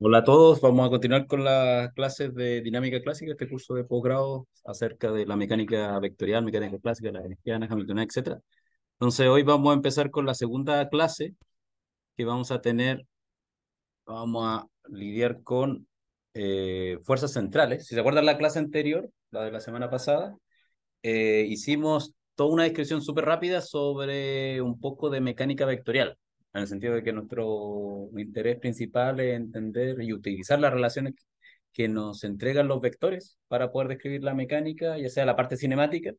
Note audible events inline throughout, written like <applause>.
Hola a todos, vamos a continuar con las clases de dinámica clásica, este curso de posgrado acerca de la mecánica vectorial, mecánica clásica, la energía Hamiltoniana, etc. Entonces hoy vamos a empezar con la segunda clase que vamos a tener, vamos a lidiar con eh, fuerzas centrales. Si se acuerdan la clase anterior, la de la semana pasada, eh, hicimos toda una descripción súper rápida sobre un poco de mecánica vectorial en el sentido de que nuestro interés principal es entender y utilizar las relaciones que nos entregan los vectores para poder describir la mecánica, ya sea la parte cinemática,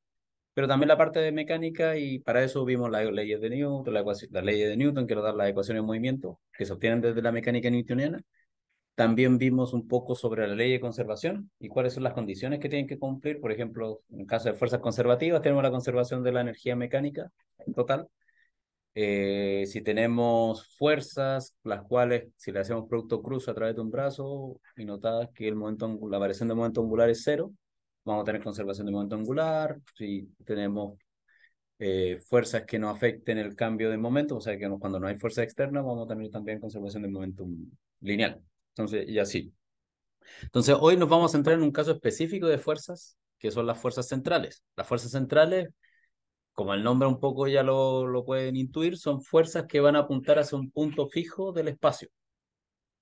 pero también la parte de mecánica, y para eso vimos las leyes de Newton, la las de Newton, que nos dan las ecuaciones de movimiento, que se obtienen desde la mecánica newtoniana. También vimos un poco sobre la ley de conservación y cuáles son las condiciones que tienen que cumplir. Por ejemplo, en el caso de fuerzas conservativas, tenemos la conservación de la energía mecánica en total, eh, si tenemos fuerzas, las cuales, si le hacemos producto cruz a través de un brazo y notadas que el momento, la variación de momento angular es cero, vamos a tener conservación de momento angular. Si tenemos eh, fuerzas que no afecten el cambio de momento, o sea que cuando no hay fuerza externa, vamos a tener también conservación de momento lineal. Entonces, y así. Entonces, hoy nos vamos a centrar en un caso específico de fuerzas, que son las fuerzas centrales. Las fuerzas centrales como el nombre un poco ya lo, lo, pueden intuir, son fuerzas que van a apuntar hacia un punto fijo del espacio.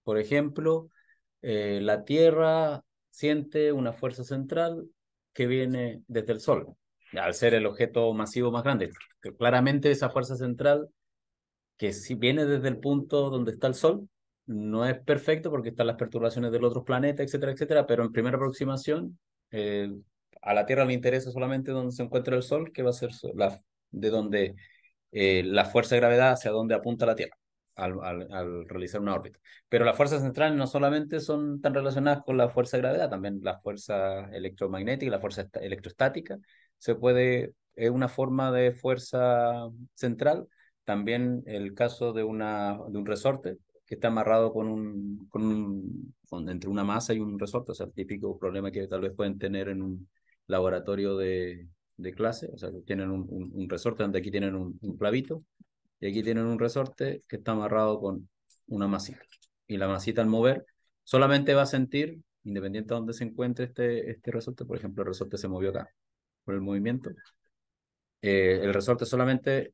Por ejemplo, eh, la Tierra siente una fuerza central que viene desde el Sol, al ser el objeto masivo más grande. Claramente esa fuerza central que si viene desde el punto donde está el Sol, no es perfecto porque están las perturbaciones del otro planeta, etcétera, etcétera, pero en primera aproximación eh, a la Tierra le interesa solamente donde se encuentra el Sol, que va a ser la, de donde eh, la fuerza de gravedad hacia donde apunta la Tierra al, realizar una órbita. Pero las fuerzas centrales no solamente son tan relacionadas con la fuerza de gravedad, también la fuerza electromagnética, la fuerza electrostática, se puede, es una forma de fuerza central. También el caso de, una, de un resorte, que está amarrado con un, con entre una masa y un resorte, o sea, el típico problema que tal vez pueden tener en un, laboratorio de, de clase, o sea, tienen un, un, resorte, donde aquí tienen un, clavito, y aquí tienen un resorte que está amarrado con una masita. Y la masita al mover solamente va a sentir, independientemente de dónde se encuentre este, este resorte, por ejemplo, el resorte se movió acá por el movimiento, eh, el resorte solamente,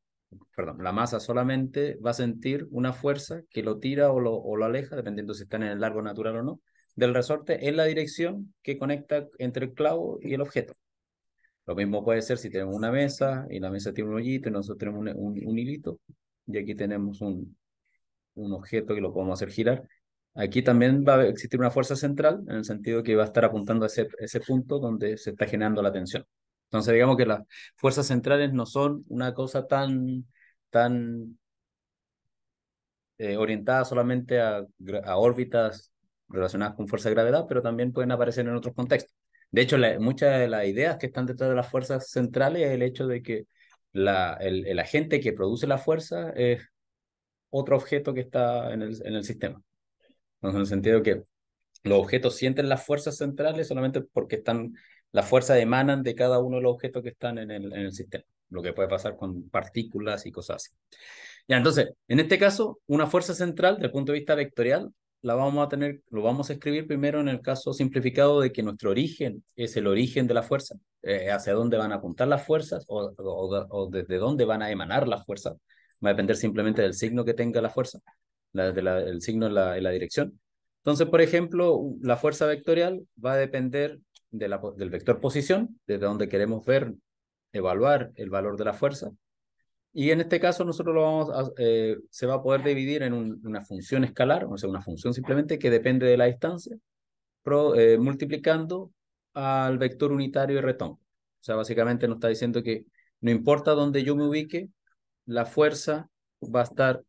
perdón, la masa solamente va a sentir una fuerza que lo tira o lo, o lo aleja, dependiendo si está en el largo natural o no, del resorte es la dirección que conecta entre el clavo y el objeto. Lo mismo puede ser si tenemos una mesa y la mesa tiene un hoyito y nosotros tenemos un, un, hilito y aquí tenemos un, un objeto que lo podemos hacer girar. Aquí también va a existir una fuerza central en el sentido que va a estar apuntando a ese, ese punto donde se está generando la tensión. Entonces digamos que las fuerzas centrales no son una cosa tan, tan eh, orientada solamente a órbitas relacionadas con fuerza de gravedad, pero también pueden aparecer en otros contextos. De hecho, muchas de las ideas que están detrás de las fuerzas centrales es el hecho de que la, el, agente que produce la fuerza es otro objeto que está en el, en el sistema. en el sentido que los objetos sienten las fuerzas centrales solamente porque están, las fuerzas emanan de cada uno de los objetos que están en el, en el sistema, lo que puede pasar con partículas y cosas así. Ya, entonces, en este caso, una fuerza central, desde el punto de vista vectorial, vamos a tener, lo vamos a escribir primero en el caso simplificado de que nuestro origen es el origen de la fuerza, eh, hacia dónde van a apuntar las fuerzas o, o, desde dónde van a emanar las fuerzas. Va a depender simplemente del signo que tenga la fuerza, la, el signo en la, dirección. Entonces, por ejemplo, la fuerza vectorial va a depender de del vector posición, desde donde queremos ver, evaluar el valor de la fuerza, y en este caso nosotros lo vamos eh, se va a poder dividir en una función escalar, o sea, una función simplemente que depende de la distancia, eh, multiplicando al vector unitario y retongo O sea, básicamente nos está diciendo que no importa dónde yo me ubique, la fuerza va a estar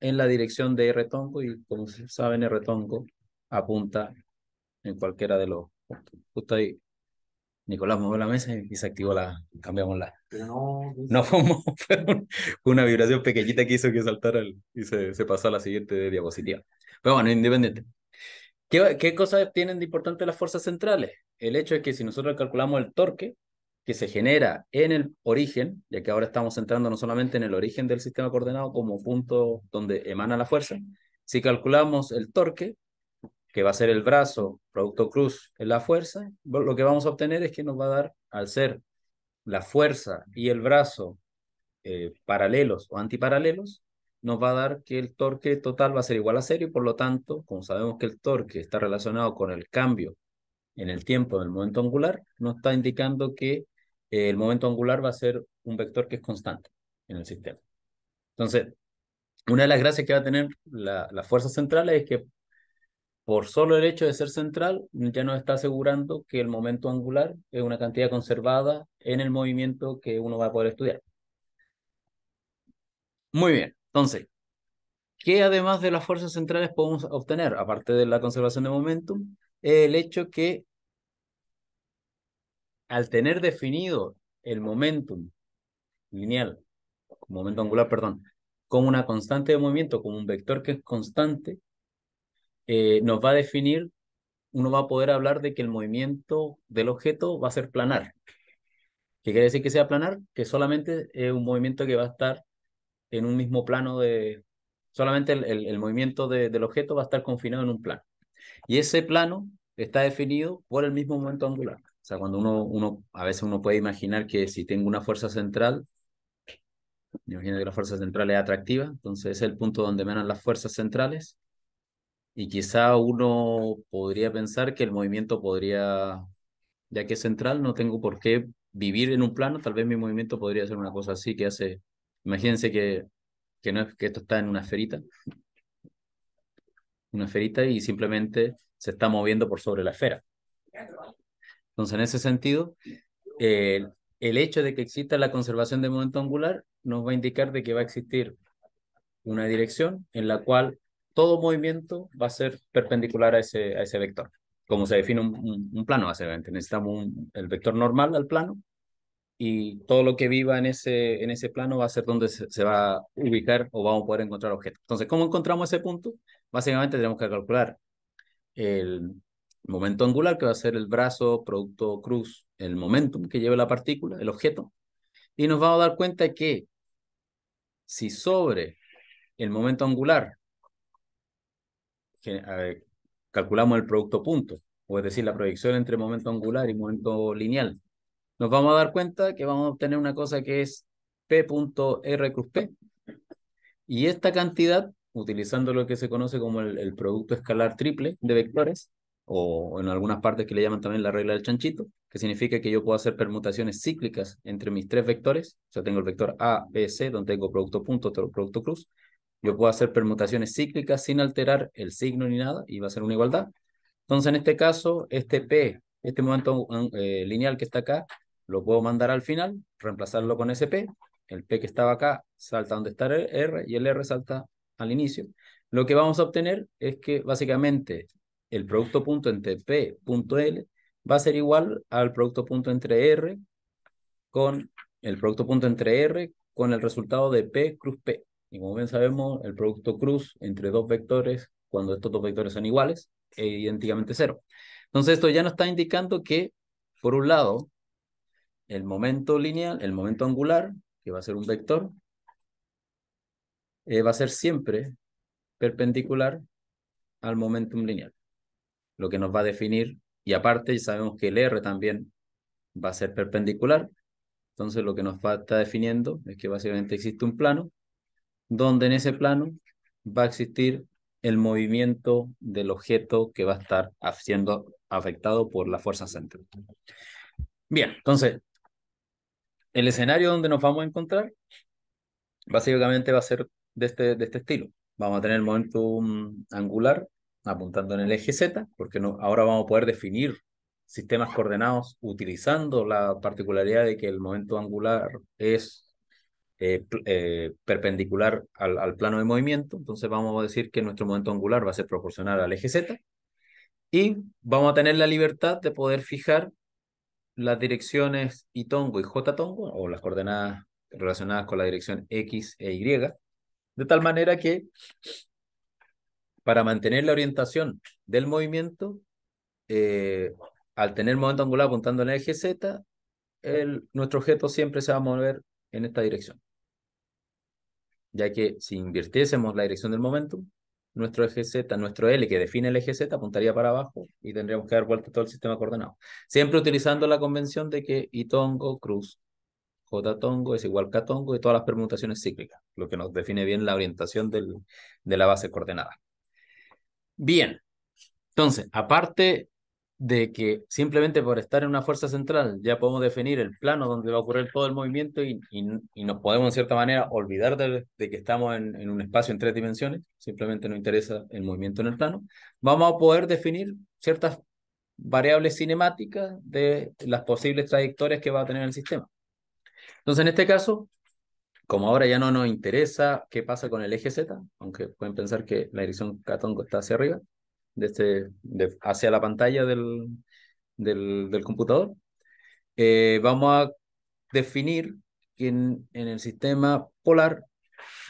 en la dirección de R tongo y como saben R tongo apunta en cualquiera de los puntos. Justo ahí Nicolás movió la mesa y se activó la, cambiamos la. no, no <laughs> fue, una vibración pequeñita que hizo que saltara y se, se, pasó a la siguiente diapositiva. Pero bueno, independiente. ¿Qué, ¿Qué cosas tienen de importante las fuerzas centrales? El hecho es que si nosotros calculamos el torque que se genera en el origen, ya que ahora estamos entrando no solamente en el origen del sistema coordenado como punto donde emana la fuerza, si calculamos el torque, que va a ser el brazo, producto cruz, en la fuerza, lo que vamos a obtener es que nos va a dar, al ser la fuerza y el brazo eh, paralelos o antiparalelos, nos va a dar que el torque total va a ser igual a cero y por lo tanto, como sabemos que el torque está relacionado con el cambio en el tiempo del momento angular, nos está indicando que eh, el momento angular va a ser un vector que es constante en el sistema. Entonces, una de las gracias que va a tener la, la fuerza central es que por solo el hecho de ser central, ya nos está asegurando que el momento angular es una cantidad conservada en el movimiento que uno va a poder estudiar. Muy bien, entonces, ¿qué además de las fuerzas centrales podemos obtener, aparte de la conservación de momentum? El hecho que al tener definido el momentum lineal, momento angular, perdón, como una constante de movimiento, como un vector que es constante, eh, nos va a definir, uno va a poder hablar de que el movimiento del objeto va a ser planar. ¿Qué quiere decir que sea planar? Que solamente es un movimiento que va a estar en un mismo plano de... Solamente el, movimiento del objeto va a estar confinado en un plano. Y ese plano está definido por el mismo momento angular. O sea, cuando uno, uno, a veces uno puede imaginar que si tengo una fuerza central, imagino que la fuerza central es atractiva, entonces es el punto donde emanan las fuerzas centrales, y quizá uno podría pensar que el movimiento podría, ya que es central, no tengo por qué vivir en un plano, tal vez mi movimiento podría ser una cosa así que hace, imagínense que, que, no es, que esto está en una esferita, una esferita y simplemente se está moviendo por sobre la esfera. Entonces, en ese sentido, el hecho de que exista la conservación de momento angular nos va a indicar de que va a existir una dirección en la cual todo movimiento va a ser perpendicular a ese, a ese vector, como se define un, un, plano, básicamente. Necesitamos el vector normal al plano y todo lo que viva en ese, en ese plano va a ser donde se, va a ubicar o vamos a poder encontrar objetos. Entonces, ¿cómo encontramos ese punto? Básicamente tenemos que calcular el momento angular, que va a ser el brazo, producto, cruz, el momentum que lleva la partícula, el objeto, y nos vamos a dar cuenta que si sobre el momento angular calculamos el producto punto, o es decir, la proyección entre momento angular y momento lineal, nos vamos a dar cuenta que vamos a obtener una cosa que es P.R cruz P. Y esta cantidad, utilizando lo que se conoce como el, producto escalar triple de vectores, o en algunas partes que le llaman también la regla del chanchito, que significa que yo puedo hacer permutaciones cíclicas entre mis tres vectores, o sea, tengo el vector A, B, C, donde tengo producto punto, producto cruz, yo puedo hacer permutaciones cíclicas sin alterar el signo ni nada y va a ser una igualdad. Entonces, en este caso, este P, este momento eh, lineal que está acá, lo puedo mandar al final, reemplazarlo con ese P. El P que estaba acá salta donde está el R y el R salta al inicio. Lo que vamos a obtener es que básicamente el producto punto entre P punto L va a ser igual al producto punto entre R con el producto punto entre R con el resultado de P cruz P. Y como bien sabemos, el producto cruz entre dos vectores, cuando estos dos vectores son iguales, es idénticamente cero. Entonces esto ya nos está indicando que, por un lado, el momento lineal, el momento angular, que va a ser un vector, eh, va a ser siempre perpendicular al momentum lineal, lo que nos va a definir, y aparte sabemos que el R también va a ser perpendicular, entonces lo que nos va definiendo es que básicamente existe un plano donde en ese plano va a existir el movimiento del objeto que va a estar siendo afectado por la fuerza central. Bien, entonces, el escenario donde nos vamos a encontrar básicamente va a ser de este, de este estilo. Vamos a tener el momento um, angular apuntando en el eje Z, porque no, ahora vamos a poder definir sistemas coordenados utilizando la particularidad de que el momento angular es eh, eh, perpendicular al, plano de movimiento, entonces vamos a decir que nuestro momento angular va a ser proporcional al eje Z y vamos a tener la libertad de poder fijar las direcciones y tongo y j tongo o las coordenadas relacionadas con la dirección X e Y, de tal manera que para mantener la orientación del movimiento, eh, al tener momento angular apuntando en el eje Z, nuestro objeto siempre se va a mover en esta dirección ya que si invirtiésemos la dirección del momento nuestro eje Z, nuestro L que define el eje Z apuntaría para abajo y tendríamos que dar vuelta todo el sistema coordenado. Siempre utilizando la convención de que I tongo, cruz, J tongo es igual a tongo y todas las permutaciones cíclicas, lo que nos define bien la orientación del, de la base coordenada. Bien, entonces, aparte de que simplemente por estar en una fuerza central ya podemos definir el plano donde va a ocurrir todo el movimiento y, nos podemos en cierta manera olvidar de, que estamos en, un espacio en tres dimensiones, simplemente nos interesa el movimiento en el plano, vamos a poder definir ciertas variables cinemáticas de las posibles trayectorias que va a tener el sistema. Entonces, en este caso, como ahora ya no nos interesa qué pasa con el eje Z, aunque pueden pensar que la dirección catongo está hacia arriba, este, hacia la pantalla del, del, computador, eh, vamos a definir que en, el sistema polar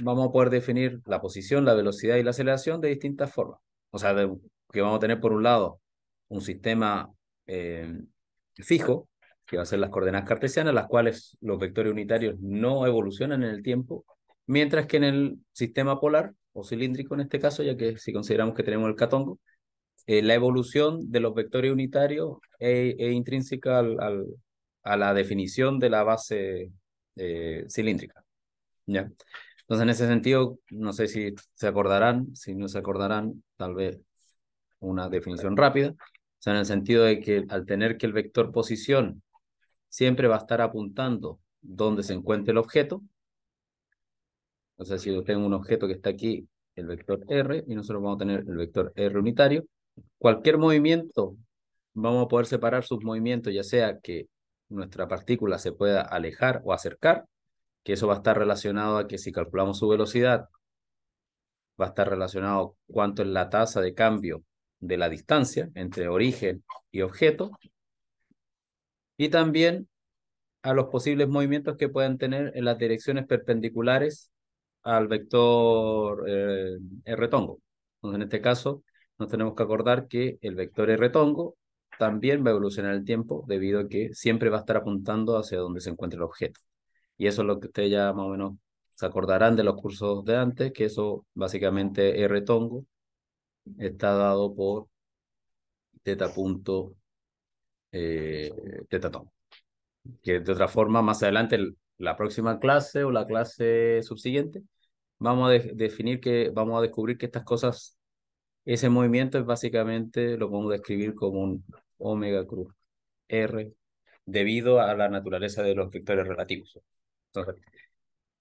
vamos a poder definir la posición, la velocidad y la aceleración de distintas formas. O sea, que vamos a tener por un lado un sistema eh, fijo, que va a ser las coordenadas cartesianas, las cuales los vectores unitarios no evolucionan en el tiempo, mientras que en el sistema polar, o cilíndrico en este caso, ya que si consideramos que tenemos el catongo, eh, la evolución de los vectores unitarios es, intrínseca al, a la definición de la base eh, cilíndrica. ¿ya? Entonces, en ese sentido, no sé si se acordarán, si no se acordarán, tal vez una definición rápida, o sea, en el sentido de que al tener que el vector posición siempre va a estar apuntando donde se encuentre el objeto, o sea, si usted tiene un objeto que está aquí, el vector R, y nosotros vamos a tener el vector R unitario, cualquier movimiento, vamos a poder separar sus movimientos, ya sea que nuestra partícula se pueda alejar o acercar, que eso va a estar relacionado a que si calculamos su velocidad, va a estar relacionado cuánto es la tasa de cambio de la distancia entre origen y objeto, y también a los posibles movimientos que puedan tener en las direcciones perpendiculares al vector eh, R tongo. Entonces, en este caso, nos tenemos que acordar que el vector R-tongo también va a evolucionar el tiempo debido a que siempre va a estar apuntando hacia donde se encuentra el objeto. Y eso es lo que ustedes ya más o menos se acordarán de los cursos de antes, que eso básicamente R-tongo está dado por teta punto eh, teta tongo. Que de otra forma, más adelante, la próxima clase o la clase subsiguiente, vamos a definir que, vamos a descubrir que estas cosas ese movimiento es básicamente, lo podemos describir como un omega cruz R, debido a la naturaleza de los vectores relativos.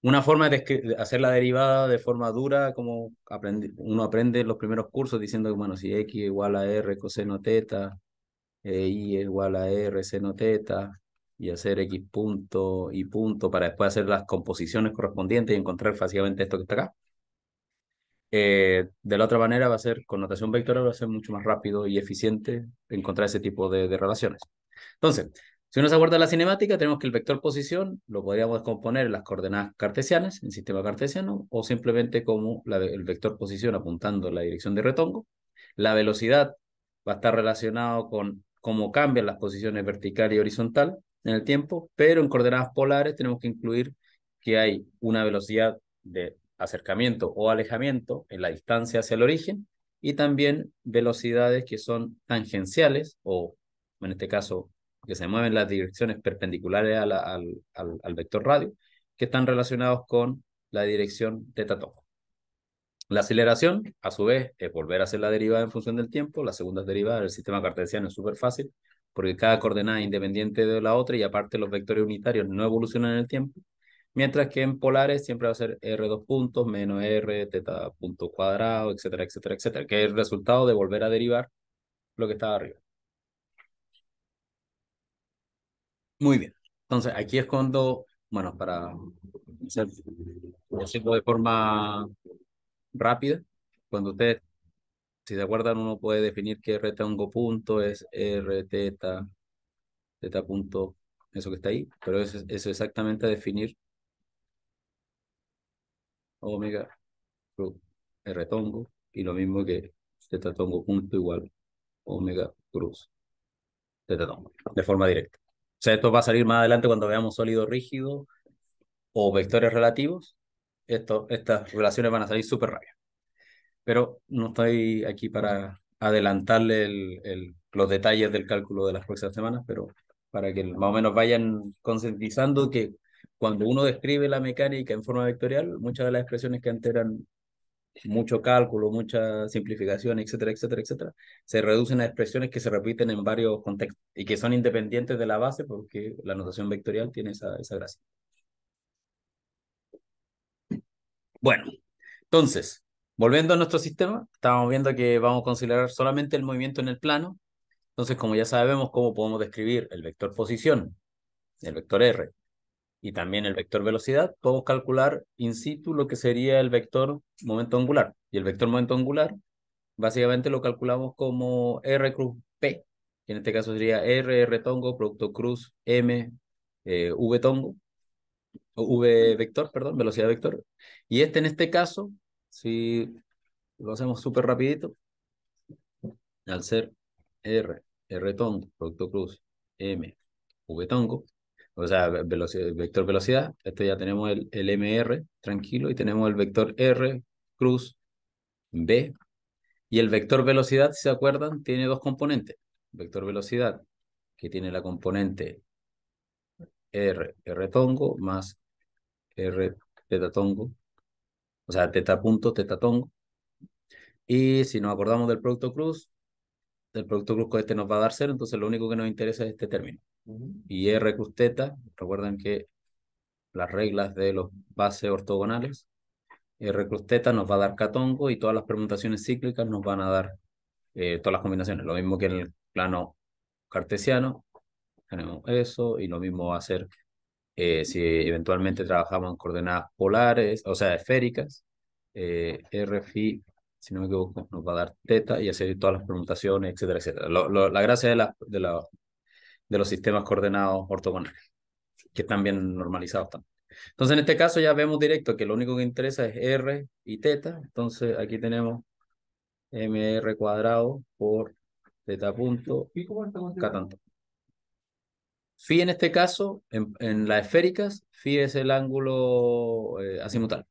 una forma de hacer la derivada de forma dura, como uno aprende en los primeros cursos diciendo que, bueno, si x igual a r coseno teta, eh, y igual a r seno teta, y hacer x punto y punto para después hacer las composiciones correspondientes y encontrar fácilmente esto que está acá. Eh, de la otra manera va a ser, con notación vectorial va a ser mucho más rápido y eficiente encontrar ese tipo de, relaciones. Entonces, si uno se acuerda la cinemática, tenemos que el vector posición lo podríamos descomponer en las coordenadas cartesianas, en sistema cartesiano, o simplemente como el vector posición apuntando en la dirección de retongo. La velocidad va a estar relacionado con cómo cambian las posiciones vertical y horizontal en el tiempo, pero en coordenadas polares tenemos que incluir que hay una velocidad de acercamiento o alejamiento en la distancia hacia el origen y también velocidades que son tangenciales o en este caso que se mueven las direcciones perpendiculares al, vector radio que están relacionados con la dirección de toco. La aceleración, a su vez, es volver a hacer la derivada en función del tiempo. La segunda derivada del sistema cartesiano es súper fácil porque cada coordenada es independiente de la otra y aparte los vectores unitarios no evolucionan en el tiempo. Mientras que en polares siempre va a ser R dos puntos menos R, teta punto cuadrado, etcétera, etcétera, etcétera, que es el resultado de volver a derivar lo que estaba arriba. Muy bien. Entonces, aquí es cuando, bueno, para hacer de forma rápida, cuando ustedes, si se acuerdan, uno puede definir que R tengo punto es R teta, teta punto, eso que está ahí, pero eso, es exactamente definir omega cruz R tongo y lo mismo que z tongo punto igual omega cruz z tongo de forma directa. O sea, esto va a salir más adelante cuando veamos sólido rígido o vectores relativos. Esto, estas relaciones van a salir súper rápidas. Pero no estoy aquí para adelantarle el, los detalles del cálculo de las próximas semanas, pero para que más o menos vayan concientizando que cuando uno describe la mecánica en forma vectorial, muchas de las expresiones que antes mucho cálculo, mucha simplificación, etcétera, etcétera, etcétera, se reducen a expresiones que se repiten en varios contextos y que son independientes de la base porque la notación vectorial tiene esa, esa gracia. Bueno, entonces, volviendo a nuestro sistema, estábamos viendo que vamos a considerar solamente el movimiento en el plano. Entonces, como ya sabemos cómo podemos describir el vector posición, el vector R, y también el vector velocidad, podemos calcular in situ lo que sería el vector momento angular. Y el vector momento angular, básicamente lo calculamos como R cruz P, en este caso sería R, R tongo, producto cruz M, eh, V tongo, V vector, perdón, velocidad vector. Y este en este caso, si lo hacemos súper rapidito, al ser R, R tongo, producto cruz M, V tongo, o sea, vector velocidad, este ya tenemos el, el MR tranquilo y tenemos el vector R cruz B. Y el vector velocidad, si se acuerdan, tiene dos componentes. Vector velocidad, que tiene la componente R, R tongo, más R teta tongo, o sea, teta punto, teta tongo. Y si nos acordamos del producto cruz, del producto cruzco este nos va a dar cero, entonces lo único que nos interesa es este término. Y R cruz teta, recuerden que las reglas de los bases ortogonales, R cruz teta nos va a dar catongo y todas las permutaciones cíclicas nos van a dar eh, todas las combinaciones. Lo mismo que en el plano cartesiano, tenemos eso, y lo mismo va a ser eh, si eventualmente trabajamos en coordenadas polares, o sea, esféricas, eh, R phi si no me equivoco, nos va a dar teta y hacer todas las permutaciones, etcétera, etcétera. la gracia de, la, de, la, de los sistemas coordenados ortogonales, que están bien normalizados también. Entonces, en este caso ya vemos directo que lo único que interesa es R y teta. Entonces, aquí tenemos MR cuadrado por teta punto, K tanto. Phi en este caso, en, en las esféricas, phi es el ángulo eh, asimutal.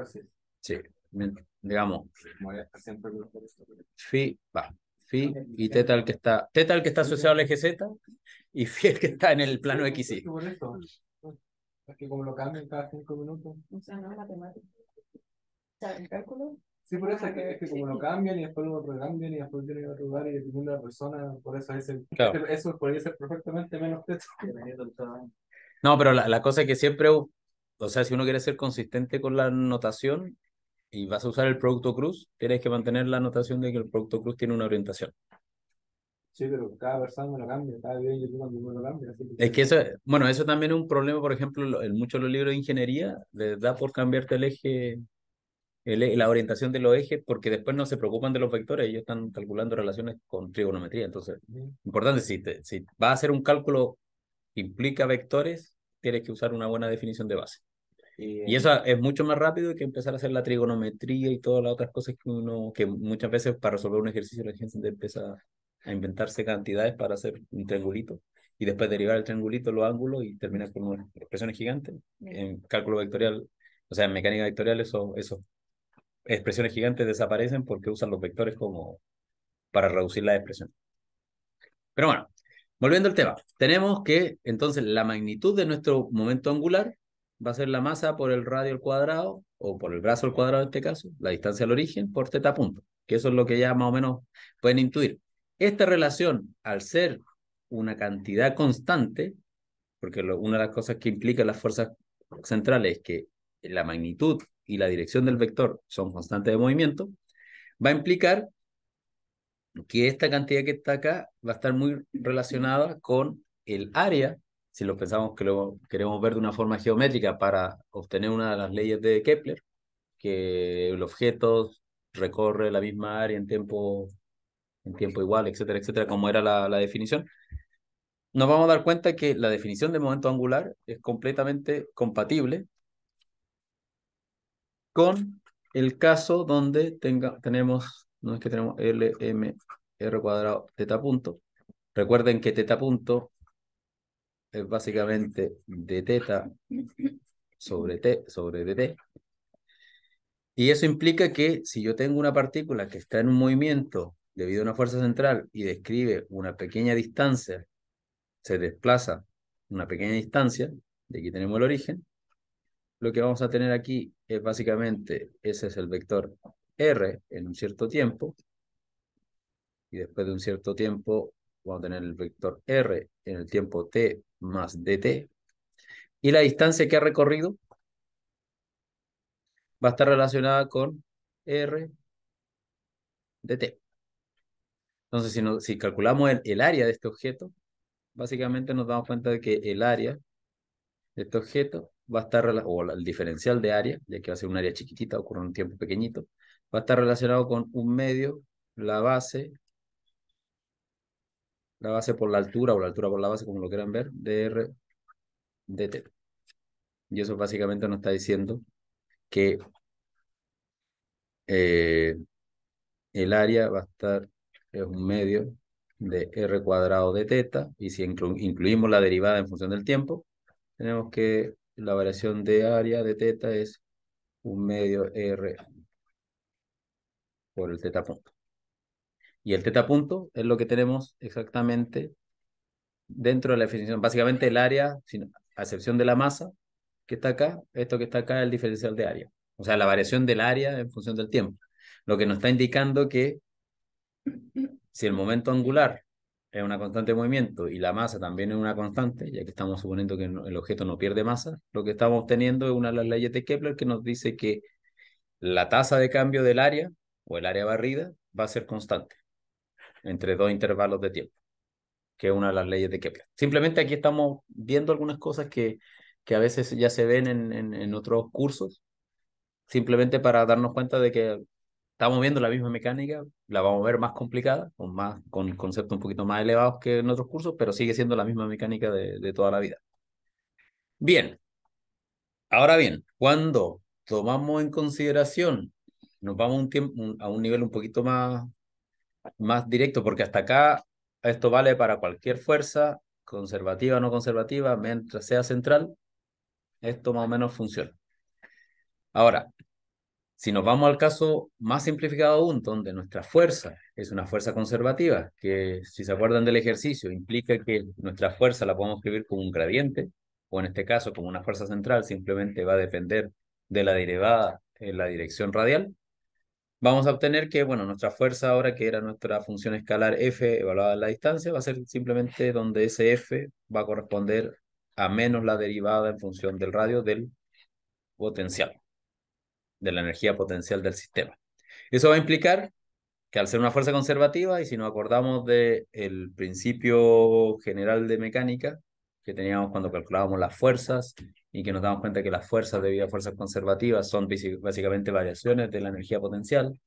así. Sí digamos. Fi, va. y teta el que está, teta el que está asociado al eje Z y phi el que está en el plano XY. Es que como lo cambian cada cinco minutos. O sea, no es matemática. sea el cálculo? Sí, por eso es ah, que, es que como lo cambian y después lo programan y después tienen otro lugar y dependiendo de la persona, por eso es eso podría ser perfectamente menos teta. No, pero la, la cosa es que siempre, o sea, si uno quiere ser consistente con la notación, y vas a usar el producto cruz, tienes que mantener la anotación de que el producto cruz tiene una orientación. Sí, pero cada versión me lo cambia, cada video me lo Es que eso, bueno, eso también es un problema, por ejemplo, en muchos los libros de ingeniería les da por cambiarte el eje, la orientación de los ejes, porque después no se preocupan de los vectores, ellos están calculando relaciones con trigonometría. Entonces, importante, si, si vas a hacer un cálculo que implica vectores, tienes que usar una buena definición de base. Y, eso es mucho más rápido que empezar a hacer la trigonometría y todas las otras cosas que uno, que muchas veces para resolver un ejercicio la gente empieza a inventarse cantidades para hacer un triangulito y después derivar el triangulito, los ángulos y terminar con unas expresiones gigantes. En cálculo vectorial, o sea, en mecánica vectorial, eso, expresiones gigantes desaparecen porque usan los vectores como para reducir la expresión. Pero bueno, volviendo al tema, tenemos que entonces la magnitud de nuestro momento angular va a ser la masa por el radio al cuadrado, o por el brazo al cuadrado en este caso, la distancia al origen, por teta punto, que eso es lo que ya más o menos pueden intuir. Esta relación, al ser una cantidad constante, porque una de las cosas que implica las fuerzas centrales es que la magnitud y la dirección del vector son constantes de movimiento, va a implicar que esta cantidad que está acá va a estar muy relacionada con el área si lo pensamos que lo queremos ver de una forma geométrica para obtener una de las leyes de Kepler, que el objeto recorre la misma área en tiempo, en tiempo igual, etcétera, etcétera, como era la, definición, nos vamos a dar cuenta que la definición de momento angular es completamente compatible con el caso donde tenga, tenemos, no es que tenemos cuadrado, teta punto. Recuerden que teta punto es básicamente de teta sobre t sobre dt. Y eso implica que si yo tengo una partícula que está en un movimiento debido a una fuerza central y describe una pequeña distancia, se desplaza una pequeña distancia, de aquí tenemos el origen, lo que vamos a tener aquí es básicamente, ese es el vector R en un cierto tiempo, y después de un cierto tiempo vamos a tener el vector R en el tiempo t más dt. Y la distancia que ha recorrido va a estar relacionada con r dt. Entonces, si, si calculamos el, área de este objeto, básicamente nos damos cuenta de que el área de este objeto va a estar, o el diferencial de área, ya que va a ser un área chiquitita, ocurre un tiempo pequeñito, va a estar relacionado con un medio, la base la base por la altura o la altura por la base, como lo quieran ver, de R de teta. Y eso básicamente nos está diciendo que eh, el área va a estar, es un medio de r cuadrado de teta, y si incluimos la derivada en función del tiempo, tenemos que la variación de área de teta es un medio r por el teta punto. Y el teta punto es lo que tenemos exactamente dentro de la definición. Básicamente el área, a excepción de la masa, que está acá, esto que está acá es el diferencial de área. O sea, la variación del área en función del tiempo. Lo que nos está indicando que si el momento angular es una constante de movimiento y la masa también es una constante, ya que estamos suponiendo que el objeto no pierde masa, lo que estamos obteniendo es una de las leyes de Kepler que nos dice que la tasa de cambio del área o el área barrida va a ser constante entre dos intervalos de tiempo, que es una de las leyes de Kepler. Simplemente aquí estamos viendo algunas cosas que, que a veces ya se ven en, en, otros cursos, simplemente para darnos cuenta de que estamos viendo la misma mecánica, la vamos a ver más complicada, con, más, con conceptos un poquito más elevados que en otros cursos, pero sigue siendo la misma mecánica de, toda la vida. Bien, ahora bien, cuando tomamos en consideración, nos vamos un tiempo, a un nivel un poquito más más directo, porque hasta acá esto vale para cualquier fuerza, conservativa o no conservativa, mientras sea central, esto más o menos funciona. Ahora, si nos vamos al caso más simplificado aún, donde nuestra fuerza es una fuerza conservativa, que si se acuerdan del ejercicio, implica que nuestra fuerza la podemos escribir como un gradiente, o en este caso como una fuerza central, simplemente va a depender de la derivada en la dirección radial vamos a obtener que, bueno, nuestra fuerza ahora, que era nuestra función escalar F evaluada en la distancia, va a ser simplemente donde ese F va a corresponder a menos la derivada en función del radio del potencial, de la energía potencial del sistema. Eso va a implicar que al ser una fuerza conservativa, y si nos acordamos del el principio general de mecánica, que teníamos cuando calculábamos las fuerzas y que nos damos cuenta que las fuerzas debido a fuerzas conservativas son básicamente variaciones de la energía potencial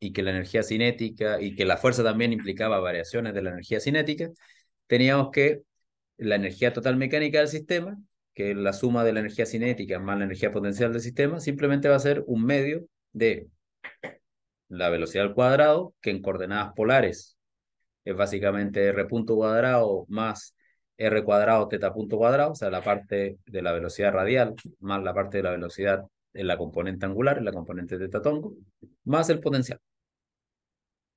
y que la energía cinética y que la fuerza también implicaba variaciones de la energía cinética, teníamos que la energía total mecánica del sistema, que es la suma de la energía cinética más la energía potencial del sistema, simplemente va a ser un medio de la velocidad al cuadrado que en coordenadas polares es básicamente r punto cuadrado más r cuadrado teta punto cuadrado, o sea, la parte de la velocidad radial más la parte de la velocidad en la componente angular, en la componente teta tongo, más el potencial,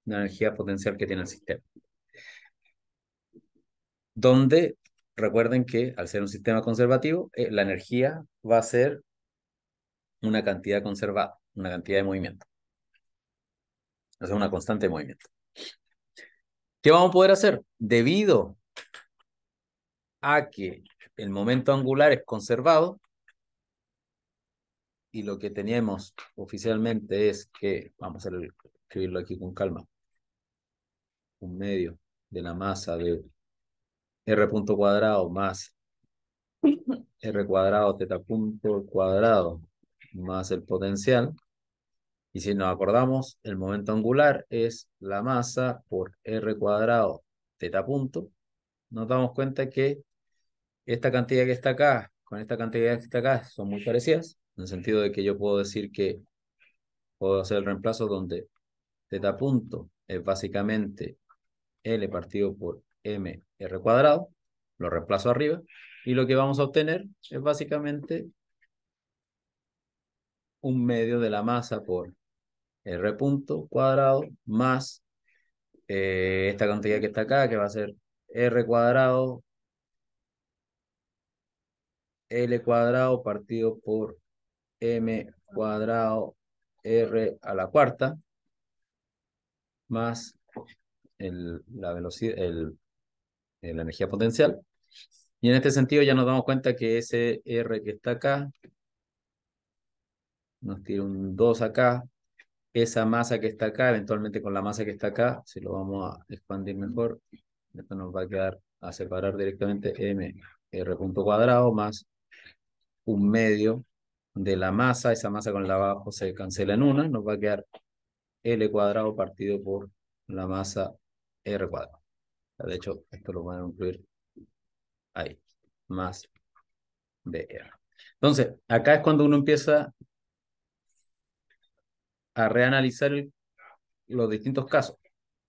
la energía potencial que tiene el sistema. Donde recuerden que al ser un sistema conservativo, eh, la energía va a ser una cantidad conservada, una cantidad de movimiento. Va a ser una constante de movimiento. ¿Qué vamos a poder hacer? Debido a que el momento angular es conservado y lo que teníamos oficialmente es que, vamos a escribirlo aquí con calma, un medio de la masa de r punto cuadrado más r cuadrado teta punto cuadrado más el potencial. Y si nos acordamos, el momento angular es la masa por r cuadrado teta punto. Nos damos cuenta que esta cantidad que está acá con esta cantidad que está acá son muy parecidas, en el sentido de que yo puedo decir que puedo hacer el reemplazo donde teta punto es básicamente L partido por M... R cuadrado, lo reemplazo arriba, y lo que vamos a obtener es básicamente un medio de la masa por r punto cuadrado más eh, esta cantidad que está acá, que va a ser r cuadrado L cuadrado partido por M cuadrado R a la cuarta más la velocidad, la energía potencial. Y en este sentido ya nos damos cuenta que ese R que está acá nos tiene un 2 acá. Esa masa que está acá, eventualmente con la masa que está acá, si lo vamos a expandir mejor, esto nos va a quedar a separar directamente m r punto cuadrado más un medio de la masa, esa masa con el abajo se cancela en una, nos va a quedar L cuadrado partido por la masa R cuadrado. De hecho, esto lo van a incluir ahí, más de R. Entonces, acá es cuando uno empieza a reanalizar los distintos casos.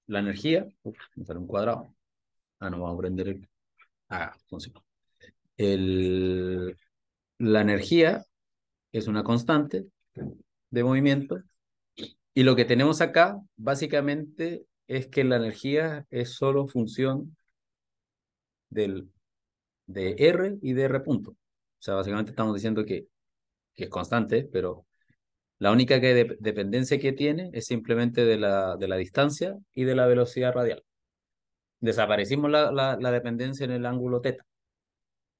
La energía, vamos a sale un cuadrado. Ah, no, vamos a prender el... Ah, El, la energía es una constante de movimiento y lo que tenemos acá básicamente es que la energía es solo función del, de R y de R punto. O sea, básicamente estamos diciendo que, es constante, pero la única que dependencia que tiene es simplemente de la, de la distancia y de la velocidad radial. Desaparecimos la, la, la dependencia en el ángulo teta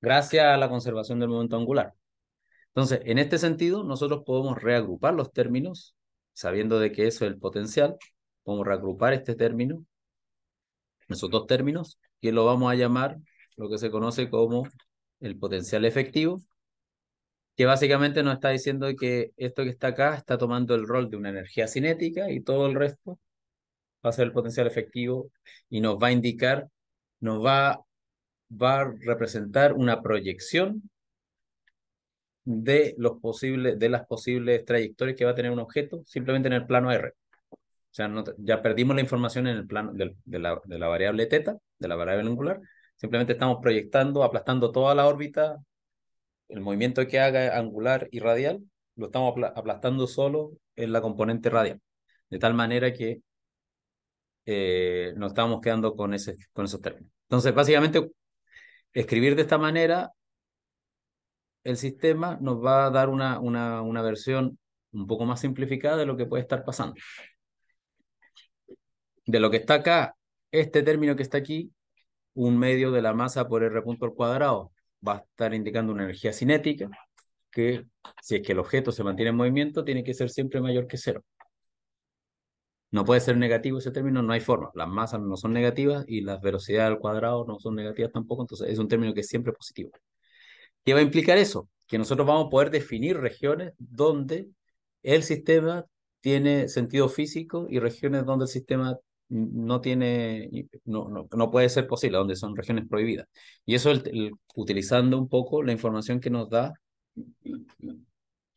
gracias a la conservación del momento angular. Entonces, en este sentido, nosotros podemos reagrupar los términos, sabiendo de que eso es el potencial, podemos reagrupar este término, esos dos términos, que lo vamos a llamar lo que se conoce como el potencial efectivo, que básicamente nos está diciendo que esto que está acá está tomando el rol de una energía cinética y todo el resto va a ser el potencial efectivo y nos va a indicar, nos va va a representar una proyección de, los posibles, de las posibles trayectorias que va a tener un objeto simplemente en el plano R. O sea, ya perdimos la información en el plano de, la, variable teta, de la variable angular. Simplemente estamos proyectando, aplastando toda la órbita, el movimiento que haga angular y radial, lo estamos aplastando solo en la componente radial. De tal manera que eh, nos estamos quedando con, ese, con esos términos. Entonces, básicamente, escribir de esta manera, el sistema nos va a dar una, una, una versión un poco más simplificada de lo que puede estar pasando. De lo que está acá, este término que está aquí, un medio de la masa por R punto al cuadrado, va a estar indicando una energía cinética que, si es que el objeto se mantiene en movimiento, tiene que ser siempre mayor que cero. No puede ser negativo ese término, no hay forma. Las masas no son negativas y las velocidades al cuadrado no son negativas tampoco, entonces es un término que es siempre positivo. ¿Qué va a implicar eso? Que nosotros vamos a poder definir regiones donde el sistema tiene sentido físico y regiones donde el sistema no tiene, no, puede ser posible, donde son regiones prohibidas. Y eso utilizando un poco la información que nos da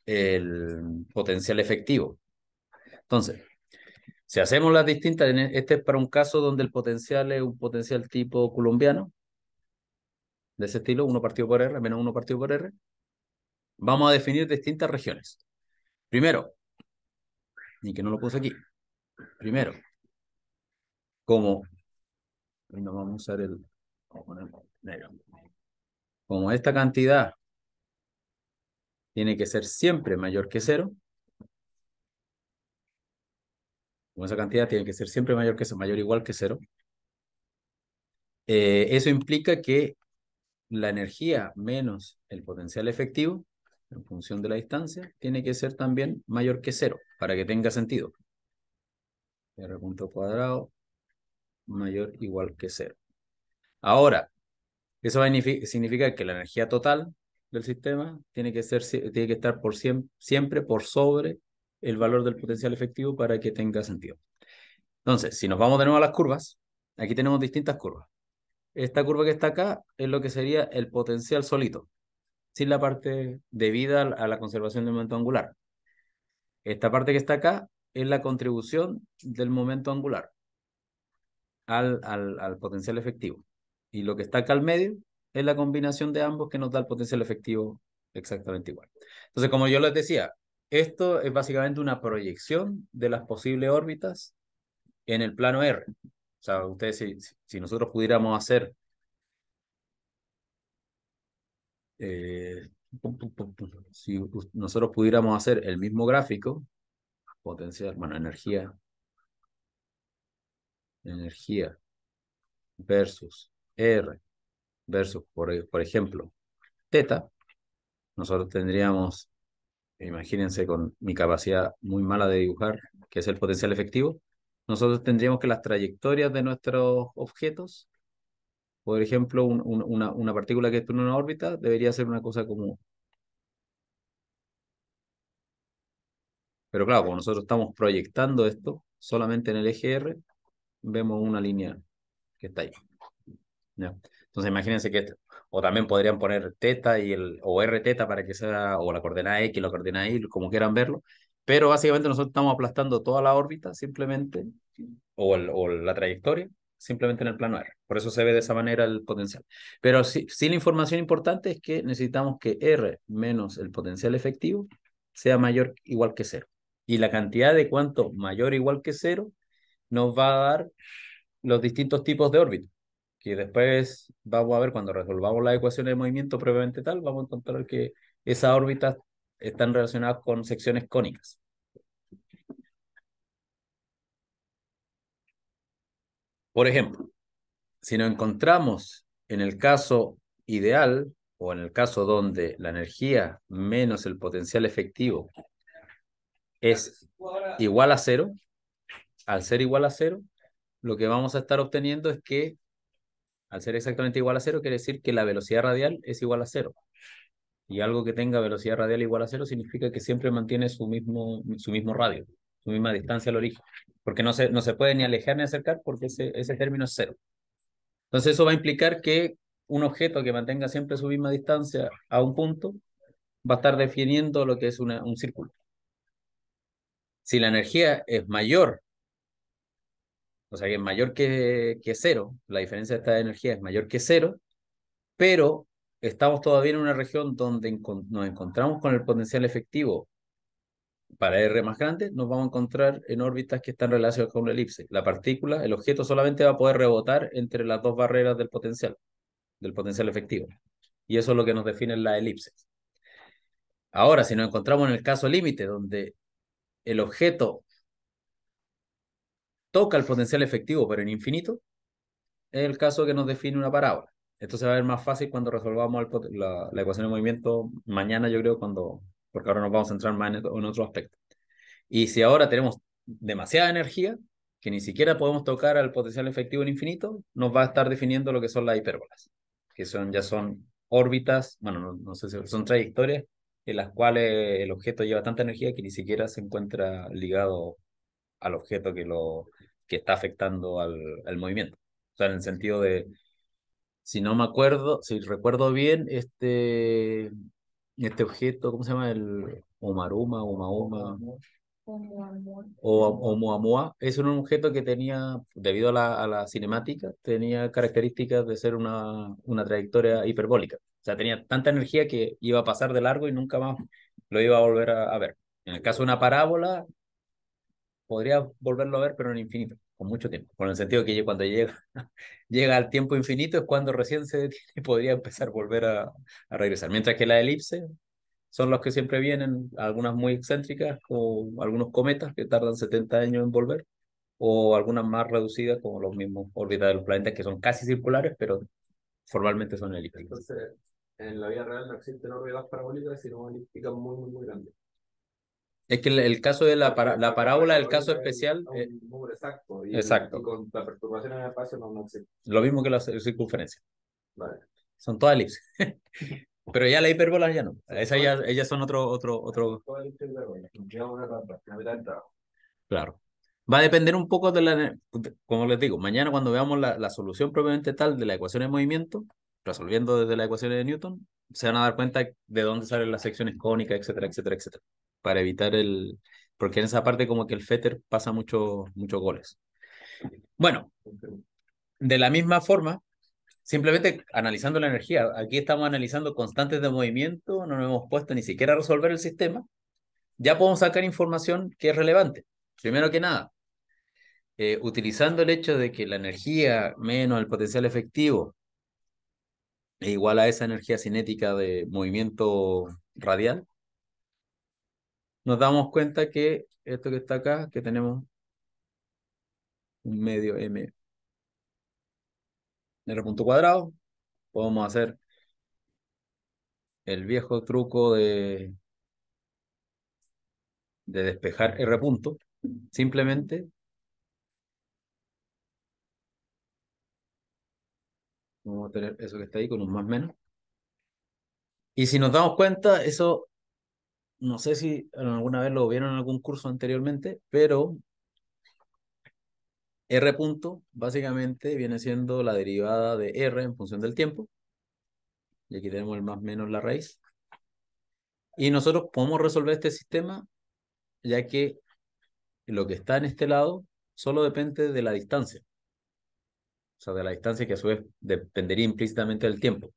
el potencial efectivo. Entonces, si hacemos las distintas, e, este es para un caso donde el potencial es un potencial tipo colombiano, de ese estilo, 1 partido por R, menos 1 partido por R. Vamos a definir distintas regiones. Primero, y que no lo puse aquí, primero, como, vamos a usar el, negro. como esta cantidad tiene que ser siempre mayor que cero, esa cantidad tiene que ser siempre mayor que mayor o igual que cero, eh, eso implica que la energía menos el potencial efectivo, en función de la distancia, tiene que ser también mayor que cero, para que tenga sentido. R punto cuadrado mayor o igual que cero. Ahora, eso significa que la energía total del sistema tiene que, ser, tiene que estar por siempre por sobre el valor del potencial efectivo para que tenga sentido. Entonces, si nos vamos de nuevo a las curvas, aquí tenemos distintas curvas. Esta curva que está acá es lo que sería el potencial solito, sin la parte debida a la conservación del momento angular. Esta parte que está acá es la contribución del momento angular al, al, potencial efectivo. Y lo que está acá al medio es la combinación de ambos que nos da el potencial efectivo exactamente igual. Entonces, como yo les decía, esto es básicamente una proyección de las posibles órbitas en el plano R. O sea, ustedes, si, nosotros pudiéramos hacer eh, si nosotros pudiéramos hacer el mismo gráfico, potencial, bueno, energía, energía versus R versus, por, por ejemplo, teta, nosotros tendríamos imagínense con mi capacidad muy mala de dibujar, que es el potencial efectivo, nosotros tendríamos que las trayectorias de nuestros objetos, por ejemplo, una, partícula que está en una órbita, debería ser una cosa común. Pero claro, como nosotros estamos proyectando esto solamente en el eje R, vemos una línea que está ahí. Entonces imagínense que esto. O también podrían poner teta y el, o R teta para que sea, o la coordenada X, la coordenada Y, como quieran verlo. Pero básicamente nosotros estamos aplastando toda la órbita simplemente, o, la trayectoria, simplemente en el plano R. Por eso se ve de esa manera el potencial. Pero sí, la información importante es que necesitamos que R menos el potencial efectivo sea mayor o igual que cero. Y la cantidad de cuánto mayor o igual que cero nos va a dar los distintos tipos de órbitas. Y después vamos a ver cuando resolvamos las ecuaciones de movimiento previamente tal, vamos a encontrar que esas órbitas están relacionadas con secciones cónicas. Por ejemplo, si nos encontramos en el caso ideal o en el caso donde la energía menos el potencial efectivo es igual a cero, al ser igual a cero, lo que vamos a estar obteniendo es que al ser exactamente igual a cero, quiere decir que la velocidad radial es igual a cero. Y algo que tenga velocidad radial igual a cero significa que siempre mantiene su mismo, su mismo radio, su misma distancia al origen. Porque no se, no se puede ni alejar ni acercar porque ese, ese término es cero. Entonces eso va a implicar que un objeto que mantenga siempre su misma distancia a un punto va a estar definiendo lo que es un círculo. Si la energía es mayor o sea que es mayor que, cero, la diferencia de esta energía es mayor que cero, pero estamos todavía en una región donde nos encontramos con el potencial efectivo para R más grande, nos vamos a encontrar en órbitas que están relacionadas con una elipse. La partícula, el objeto solamente va a poder rebotar entre las dos barreras del potencial, del potencial efectivo. Y eso es lo que nos define la elipse. Ahora, si nos encontramos en el caso límite, donde el objeto toca el potencial efectivo, pero en infinito, es el caso que nos define una parábola. Esto se va a ver más fácil cuando resolvamos la, ecuación de movimiento mañana, yo creo, cuando, porque ahora nos vamos a centrar más en, otro aspecto. Y si ahora tenemos demasiada energía, que ni siquiera podemos tocar al potencial efectivo en infinito, nos va a estar definiendo lo que son las hipérbolas, que son, ya son órbitas, bueno, no, no sé si son trayectorias en las cuales el objeto lleva tanta energía que ni siquiera se encuentra ligado al objeto que, lo, que está afectando al, movimiento. O sea, en el sentido de, si no me acuerdo, si recuerdo bien, este, este objeto, ¿cómo se llama? El Omaruma, Omaoma. O es un objeto que tenía, debido a la, cinemática, tenía características de ser una, una trayectoria hiperbólica. O sea, tenía tanta energía que iba a pasar de largo y nunca más lo iba a volver a, a ver. En el caso de una parábola, podría volverlo a ver, pero en infinito, con mucho tiempo. Con el sentido que cuando llega, <laughs> llega al tiempo infinito es cuando recién se detiene y podría empezar a volver a, regresar. Mientras que la elipse son los que siempre vienen, algunas muy excéntricas, o algunos cometas que tardan 70 años en volver, o algunas más reducidas, como los mismos órbitas de los planetas, que son casi circulares, pero formalmente son elípticas. Entonces, en la vida real no existen órbitas parabólicas, sino elípticas muy, muy, muy grandes. Es que el, caso de la, la parábola, eh, el caso especial. exacto. con la en el espacio no, Lo mismo que la circunferencia. Vale. Son todas elipses. <laughs> Pero ya la hiperbola ya no. <laughs> Esas ellas son otro. otro, otro... Claro. Va a depender un poco de la. Como les digo, mañana cuando veamos la, la solución propiamente tal de la ecuación de movimiento, resolviendo desde la ecuación de Newton, se van a dar cuenta de dónde salen las secciones cónicas, etcétera, etcétera, etcétera para evitar el... Porque en esa parte como que el Fetter pasa muchos muchos goles. Bueno, de la misma forma, simplemente analizando la energía, aquí estamos analizando constantes de movimiento, no nos hemos puesto ni siquiera a resolver el sistema, ya podemos sacar información que es relevante. Primero que nada, eh, utilizando el hecho de que la energía menos el potencial efectivo es igual a esa energía cinética de movimiento radial, nos damos cuenta que esto que está acá, que tenemos un medio m r punto cuadrado, podemos hacer el viejo truco de, de despejar r punto, simplemente vamos a tener eso que está ahí con un más menos. Y si nos damos cuenta, eso no sé si alguna vez lo vieron en algún curso anteriormente, pero R punto básicamente viene siendo la derivada de R en función del tiempo. Y aquí tenemos el más menos la raíz. Y nosotros podemos resolver este sistema ya que lo que está en este lado solo depende de la distancia. O sea, de la distancia que a su vez dependería implícitamente del tiempo.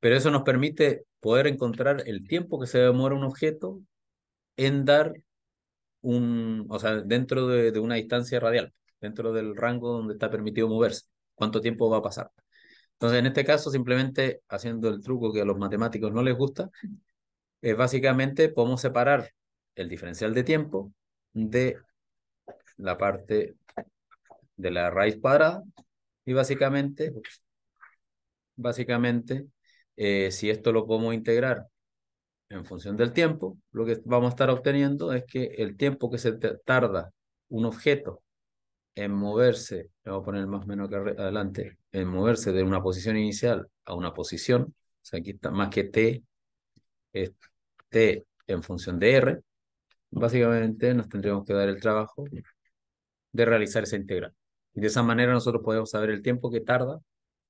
Pero eso nos permite poder encontrar el tiempo que se demora un objeto en dar un, o sea, dentro de, una distancia radial, dentro del rango donde está permitido moverse, cuánto tiempo va a pasar. Entonces, en este caso, simplemente haciendo el truco que a los matemáticos no les gusta, es básicamente podemos separar el diferencial de tiempo de la parte de la raíz cuadrada y básicamente, básicamente eh, si esto lo podemos integrar en función del tiempo, lo que vamos a estar obteniendo es que el tiempo que se tarda un objeto en moverse, le voy a poner más o menos adelante, en moverse de una posición inicial a una posición, o sea, aquí está más que t, es t en función de r, básicamente nos tendríamos que dar el trabajo de realizar esa integral. Y de esa manera nosotros podemos saber el tiempo que tarda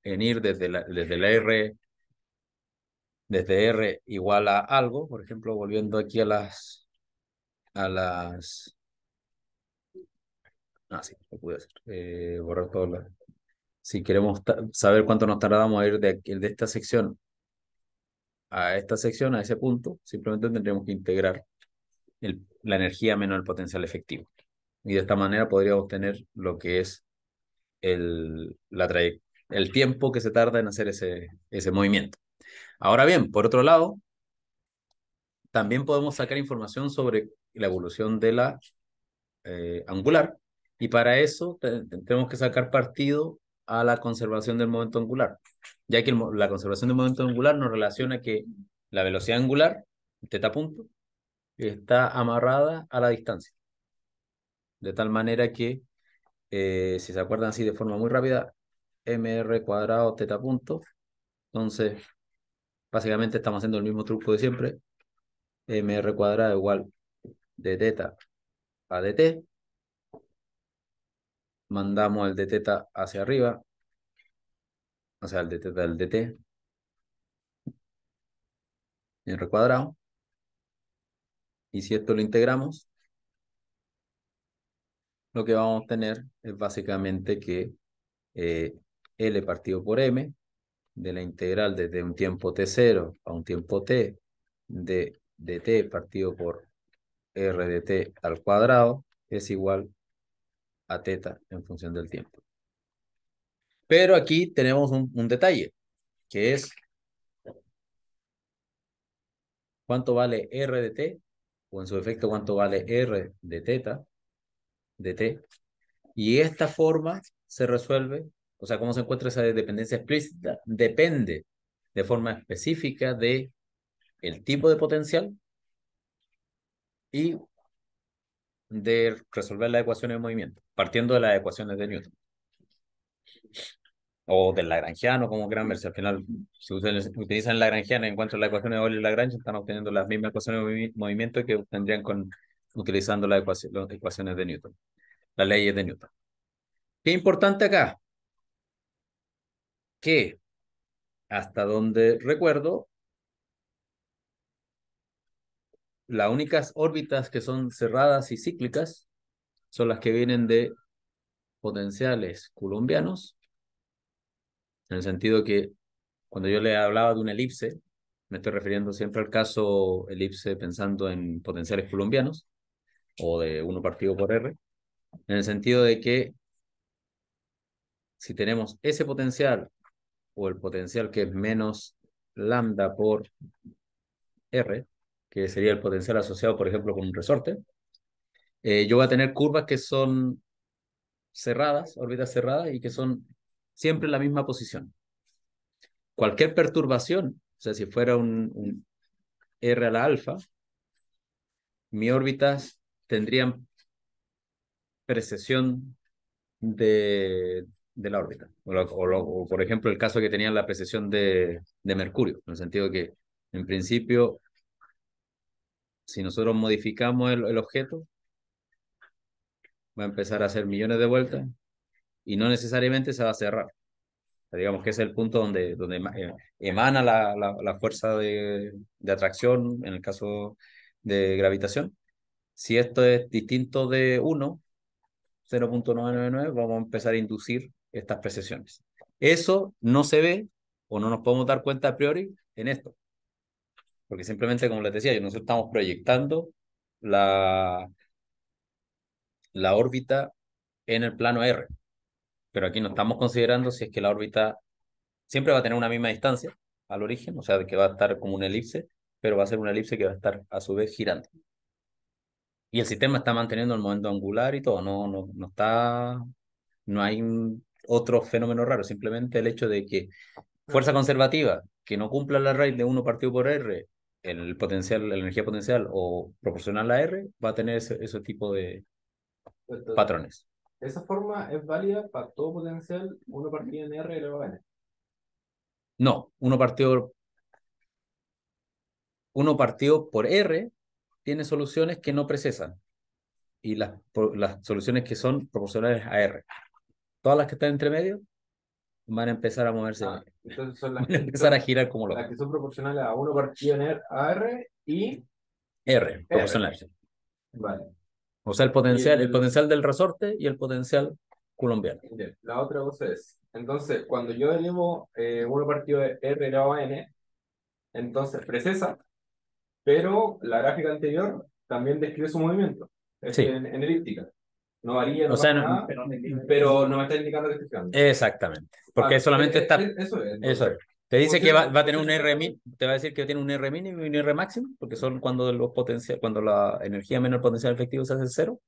en ir desde la, desde la R desde R igual a algo, por ejemplo, volviendo aquí a las, a las, ah, sí, lo pude hacer, eh, borrar todo si queremos saber cuánto nos tardamos a ir de, esta sección a esta sección, a ese punto, simplemente tendremos que integrar la energía menos el potencial efectivo. Y de esta manera podríamos obtener lo que es el, la el tiempo que se tarda en hacer ese, ese movimiento. Ahora bien, por otro lado, también podemos sacar información sobre la evolución de la eh, angular y para eso tenemos que sacar partido a la conservación del momento angular, ya que la conservación del momento angular nos relaciona que la velocidad angular, teta punto, está amarrada a la distancia. De tal manera que, eh, si se acuerdan así de forma muy rápida, mr cuadrado teta punto, entonces básicamente estamos haciendo el mismo truco de siempre. MR cuadrado igual de teta a dt. Mandamos el de teta hacia arriba. O sea, el de teta al dt. R cuadrado. Y si esto lo integramos, lo que vamos a obtener es básicamente que eh, L partido por M de la integral desde un tiempo t0 a un tiempo t de dt partido por r de t al cuadrado es igual a teta en función del tiempo. Pero aquí tenemos un, detalle, que es cuánto vale r de t, o en su efecto cuánto vale r de teta, de t. Y esta forma se resuelve o sea, ¿cómo se encuentra esa dependencia explícita? Depende de forma específica de el tipo de potencial y de resolver las ecuaciones de movimiento, partiendo de las ecuaciones de Newton. O del Lagrangiano, como Grammer, si al final, si ustedes utilizan Lagrangiano y encuentran las ecuaciones de Euler y Lagrange, están obteniendo las mismas ecuaciones de movimiento que obtendrían con, utilizando las ecuaciones de Newton, las leyes de Newton. ¿Qué es importante acá? que, hasta donde recuerdo, las únicas órbitas que son cerradas y cíclicas son las que vienen de potenciales colombianos, en el sentido que cuando yo le hablaba de una elipse, me estoy refiriendo siempre al caso elipse pensando en potenciales colombianos o de uno partido por R, en el sentido de que si tenemos ese potencial o el potencial que es menos lambda por R, que sería el potencial asociado, por ejemplo, con un resorte, eh, yo voy a tener curvas que son cerradas, órbitas cerradas, y que son siempre en la misma posición. Cualquier perturbación, o sea, si fuera un, un R a la alfa, mis órbitas tendrían precesión de de la órbita. O, por ejemplo, el caso que tenían la precesión de, Mercurio, en el sentido que, en principio, si nosotros modificamos el, objeto, va a empezar a hacer millones de vueltas y no necesariamente se va a cerrar. digamos que es el punto donde, eh, emana la, fuerza de, de, atracción, en el caso de gravitación. Si esto es distinto de 1, 0.999, vamos a empezar a inducir estas precesiones. Eso no se ve o no nos podemos dar cuenta a priori en esto. Porque simplemente, como les decía, nosotros estamos proyectando la, la órbita en el plano R. Pero aquí no estamos considerando si es que la órbita siempre va a tener una misma distancia al origen, o sea, que va a estar como una elipse, pero va a ser una elipse que va a estar a su vez girando y el sistema está manteniendo el momento angular y todo, no, no, no está, no hay otro fenómeno raro, simplemente el hecho de que fuerza conservativa que no cumpla la raíz de 1 partido por R, el potencial, la energía potencial o proporcional a R, va a tener ese, tipo de patrones. ¿Esa forma es válida para todo potencial 1 partido en R elevado a N? No, 1 partido, partido por R tiene soluciones que no precesan y las, las soluciones que son proporcionales a R. Todas las que están entre medio van a empezar a moverse. Ah, entonces son <laughs> las van a empezar a girar como lo Las que son proporcionales a 1 partido en R y... R, Vale. O sea, el potencial, el, potencial del resorte y el potencial colombiano. La otra cosa es, entonces, cuando yo elevo 1 eh, partido de R a N, e, entonces precesa pero la gráfica anterior también describe su movimiento sí. en, elíptica. No varía, no o sea, nada, pero, no me está indicando la esté Exactamente, porque ah, solamente eh, está... Eh, eso es. Te dice que va, a tener un R te va a decir que tiene un R mínimo y un R máximo, porque son cuando los potencial, cuando la energía menor potencial efectivo se hace cero.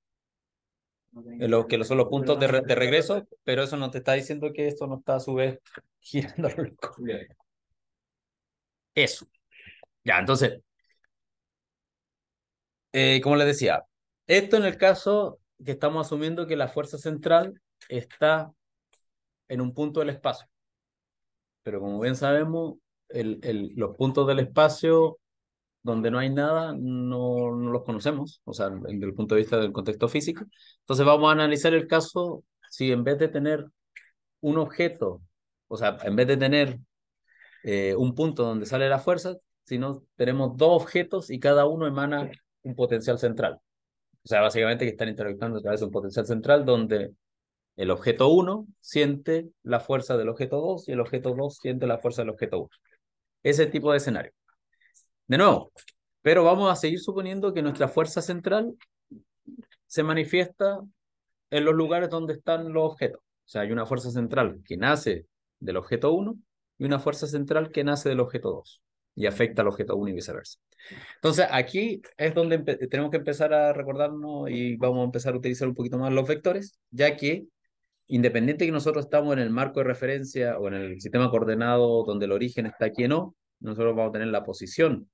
Eh, lo que son los puntos de, de, regreso, pero eso no te está diciendo que esto no está a su vez <laughs> girando Eso. Ya, entonces, eh, como les decía, esto en el caso que estamos asumiendo que la fuerza central está en un punto del espacio. Pero como bien sabemos, el, el, los puntos del espacio donde no hay nada, no, no los conocemos, o sea, desde el punto de vista del contexto físico. Entonces vamos a analizar el caso si en vez de tener un objeto, o sea, en vez de tener eh, un punto donde sale la fuerza, sino tenemos dos objetos y cada uno emana un potencial central. O sea, básicamente que están interactuando a través de un potencial central donde el objeto 1 siente la fuerza del objeto 2 y el objeto 2 siente la fuerza del objeto 1. Ese tipo de escenario. De nuevo, pero vamos a seguir suponiendo que nuestra fuerza central se manifiesta en los lugares donde están los objetos. O sea, hay una fuerza central que nace del objeto 1 y una fuerza central que nace del objeto 2 y afecta al objeto 1 y viceversa. Entonces, aquí es donde tenemos que empezar a recordarnos y vamos a empezar a utilizar un poquito más los vectores, ya que independiente que nosotros estamos en el marco de referencia o en el sistema coordenado donde el origen está aquí en O, nosotros vamos a tener la posición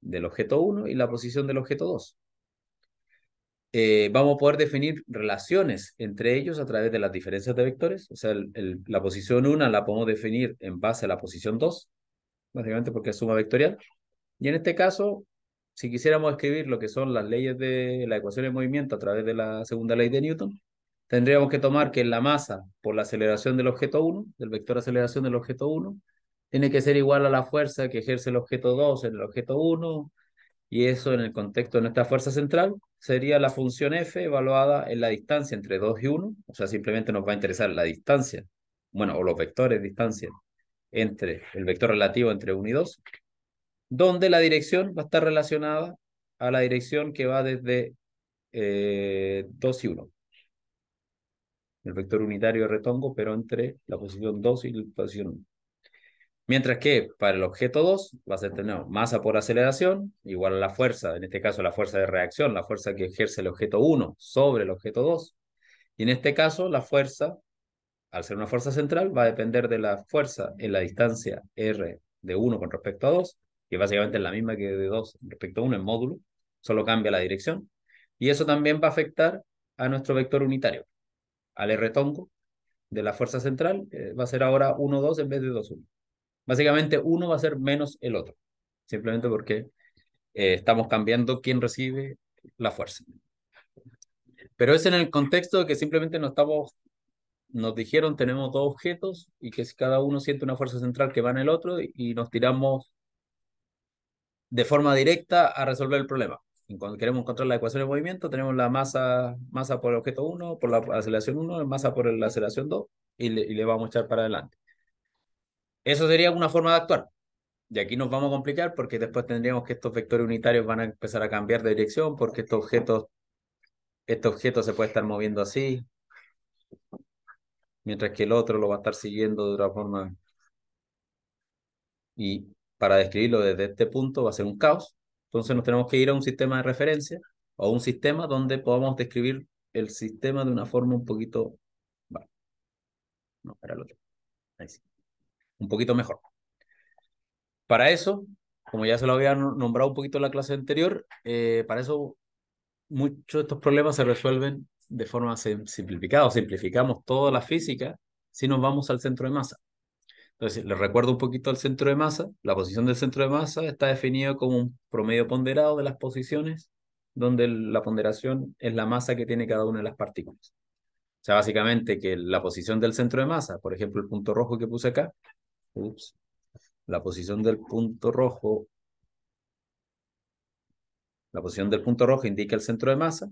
del objeto 1 y la posición del objeto 2. Eh, vamos a poder definir relaciones entre ellos a través de las diferencias de vectores. O sea, la posición 1 la podemos definir en base a la posición 2, básicamente porque es suma vectorial. Y en este caso, si quisiéramos escribir lo que son las leyes de la ecuación de movimiento a través de la segunda ley de Newton, tendríamos que tomar que la masa por la aceleración del objeto 1, del vector aceleración del objeto 1, tiene que ser igual a la fuerza que ejerce el objeto 2 en el objeto 1, y eso en el contexto de nuestra fuerza central sería la función F evaluada en la distancia entre 2 y 1, o sea, simplemente nos va a interesar la distancia, bueno, o los vectores distancia entre el vector relativo entre 1 y 2, donde la dirección va a estar relacionada a la dirección que va desde 2 eh, y 1. El vector unitario de retongo, pero entre la posición 2 y la posición 1. Mientras que para el objeto 2 va a tener masa por aceleración igual a la fuerza, en este caso la fuerza de reacción, la fuerza que ejerce el objeto 1 sobre el objeto 2. Y en este caso la fuerza, al ser una fuerza central, va a depender de la fuerza en la distancia R de 1 con respecto a 2 que básicamente es la misma que de 2 respecto a 1 en módulo, solo cambia la dirección. Y eso también va a afectar a nuestro vector unitario, al R de la fuerza central, eh, va a ser ahora 1, 2 en vez de 2, 1. Básicamente uno va a ser menos el otro, simplemente porque eh, estamos cambiando quién recibe la fuerza. Pero es en el contexto de que simplemente no estamos nos dijeron tenemos dos objetos y que cada uno siente una fuerza central que va en el otro y nos tiramos de forma directa a resolver el problema. cuando queremos encontrar la ecuación de movimiento, tenemos la masa, masa por el objeto 1, por la aceleración 1, masa por la aceleración 2, y le, y vamos a echar para adelante. Eso sería una forma de actuar. Y aquí nos vamos a complicar porque después tendríamos que estos vectores unitarios van a empezar a cambiar de dirección porque estos objetos, este objeto se puede estar moviendo así, mientras que el otro lo va a estar siguiendo de otra forma. Y para describirlo desde este punto va a ser un caos. Entonces nos tenemos que ir a un sistema de referencia o un sistema donde podamos describir el sistema de una forma un poquito... No, para el otro. Un poquito mejor. Para eso, como ya se lo había nombrado un poquito en la clase anterior, eh, para eso muchos de estos problemas se resuelven de forma simplificada o simplificamos toda la física si nos vamos al centro de masa. Entonces, les recuerdo un poquito al centro de masa. La posición del centro de masa está definida como un promedio ponderado de las posiciones, donde la ponderación es la masa que tiene cada una de las partículas. O sea, básicamente que la posición del centro de masa, por ejemplo, el punto rojo que puse acá, la posición del punto rojo, la posición del punto rojo indica el centro de masa,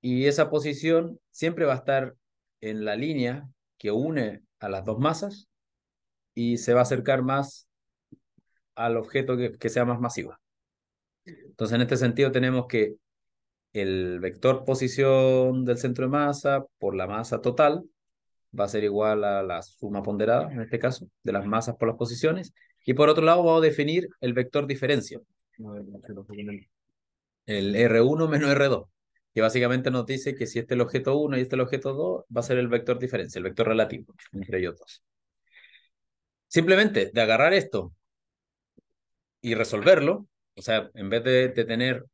y esa posición siempre va a estar en la línea que une a las dos masas, y se va a acercar más al objeto que, sea más masivo. Entonces, en este sentido, tenemos que el vector posición del centro de masa por la masa total va a ser igual a la suma ponderada, en este caso, de las masas por las posiciones. Y por otro lado, vamos a definir el vector diferencia, el R1 menos R2, que básicamente nos dice que si este es el objeto 1 y este es el objeto 2, va a ser el vector diferencia, el vector relativo entre ellos dos simplemente de agarrar esto y resolverlo, o sea, en vez de, tener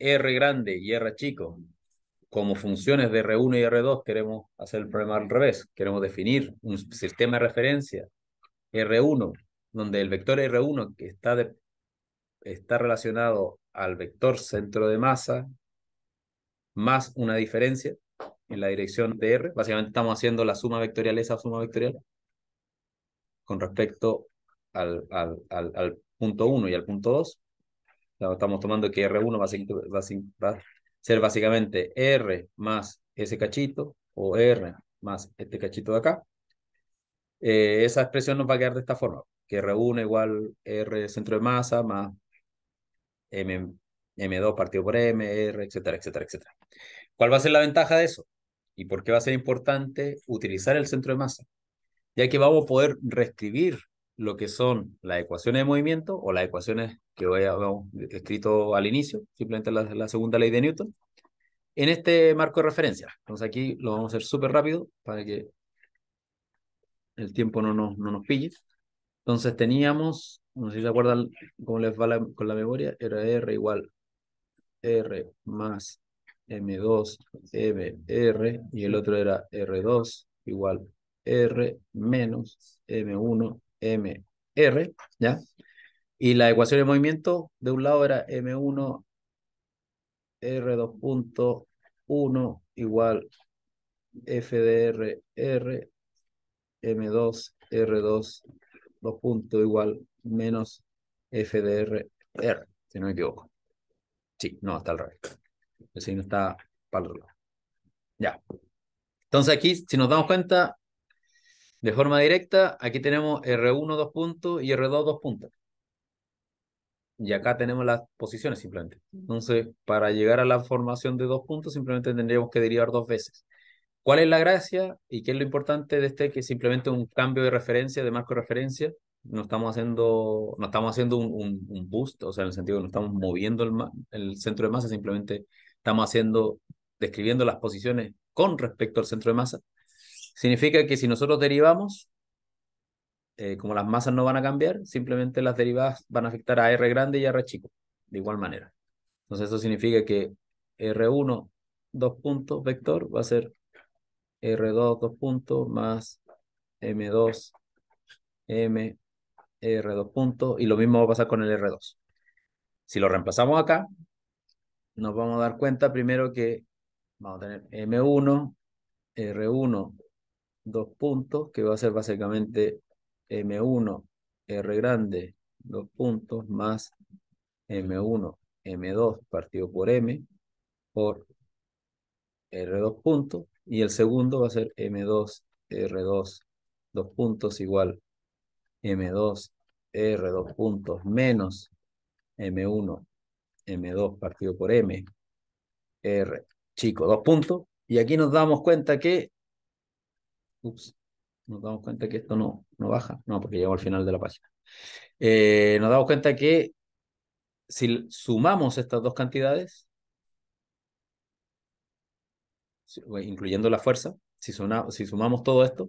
R grande y R chico como funciones de R1 y R2, queremos hacer el problema al revés. Queremos definir un sistema de referencia R1, donde el vector R1 que está, está relacionado al vector centro de masa más una diferencia en la dirección de R. Básicamente estamos haciendo la suma vectorial, esa suma vectorial con respecto al, al, punto 1 y al punto 2. Estamos tomando que R1 va a, ser, básicamente R más ese cachito o R más este cachito de acá. Eh, esa expresión nos va a quedar de esta forma, que R1 igual R centro de masa más M, M2 partido por M, R, etcétera, etcétera, etcétera. ¿Cuál va a ser la ventaja de eso? ¿Y por qué va a ser importante utilizar el centro de masa? ya que vamos a poder reescribir lo que son las ecuaciones de movimiento o las ecuaciones que habíamos escrito al inicio, simplemente la, segunda ley de Newton, en este marco de referencia. Entonces aquí lo vamos a hacer súper rápido para que el tiempo no nos, no nos pille. Entonces teníamos, no sé si se acuerdan cómo les va con la memoria, era R igual R más M2 MR y el otro era R2 igual R menos M1 MR, ¿ya? Y la ecuación de movimiento de un lado era M1 R2.1 igual F R, M2 R2 2 igual menos F R, si no me equivoco. Sí, no, está al revés. El signo está para el otro lado. Ya. Entonces aquí, si nos damos cuenta, de forma directa, aquí tenemos R1 dos puntos y R2 dos puntos. Y acá tenemos las posiciones simplemente. Entonces, para llegar a la formación de dos puntos, simplemente tendríamos que derivar dos veces. ¿Cuál es la gracia y qué es lo importante de este? Que simplemente un cambio de referencia, de marco de referencia, no estamos haciendo, no estamos haciendo un, un, boost, o sea, en el sentido que no estamos moviendo el, el centro de masa, simplemente estamos haciendo, describiendo las posiciones con respecto al centro de masa Significa que si nosotros derivamos, eh, como las masas no van a cambiar, simplemente las derivadas van a afectar a R grande y a R chico, de igual manera. Entonces eso significa que R1, dos puntos, vector, va a ser R2, dos puntos, más M2, M, R2 punto. y lo mismo va a pasar con el R2. Si lo reemplazamos acá, nos vamos a dar cuenta primero que vamos a tener M1, R1, dos puntos, que va a ser básicamente M1, R grande, dos puntos, más M1, M2 partido por M, por R2 puntos, y el segundo va a ser M2, R2, dos puntos igual M2, r dos puntos menos M1, M2 partido por M, R chico, dos puntos, y aquí nos damos cuenta que Ups, nos damos cuenta que esto no, no baja. No, porque llego al final de la página. Eh, nos damos cuenta que si sumamos estas dos cantidades, pues, incluyendo la fuerza, si, si sumamos todo esto,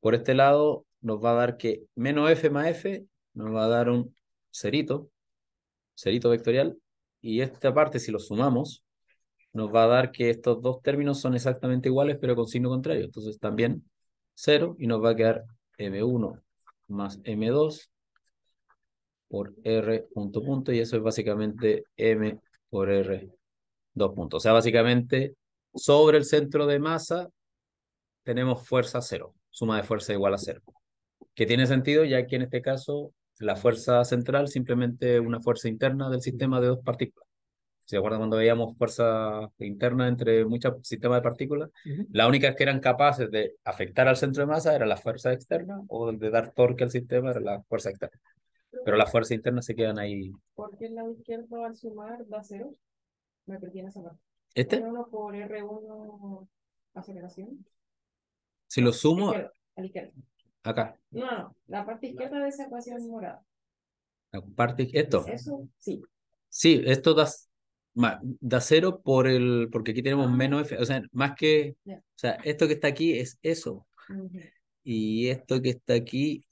por este lado nos va a dar que menos f más f nos va a dar un cerito, cerito vectorial, y esta parte si lo sumamos, nos va a dar que estos dos términos son exactamente iguales, pero con signo contrario. Entonces también 0 y nos va a quedar M1 más M2 por R punto punto y eso es básicamente M por R dos puntos. O sea, básicamente sobre el centro de masa tenemos fuerza cero, suma de fuerza igual a cero. Que tiene sentido ya que en este caso la fuerza central simplemente una fuerza interna del sistema de dos partículas. ¿Se acuerdan cuando veíamos fuerzas internas entre muchos sistemas de partículas? La única que eran capaces de afectar al centro de masa era la fuerza externa o de dar torque al sistema era la fuerza externa. Pero las fuerzas internas se quedan ahí. ¿Por qué el lado izquierdo al sumar da cero? Me perdí en esa parte. este por R1 aceleración. Si lo sumo... Acá. No, no, la parte izquierda de esa ecuación es morada. La parte... ¿Esto? eso? Sí. Sí, esto da da cero por el, porque aquí tenemos ah. menos, F, o sea, más que, o sea, esto que está aquí es eso. Y esto que está aquí,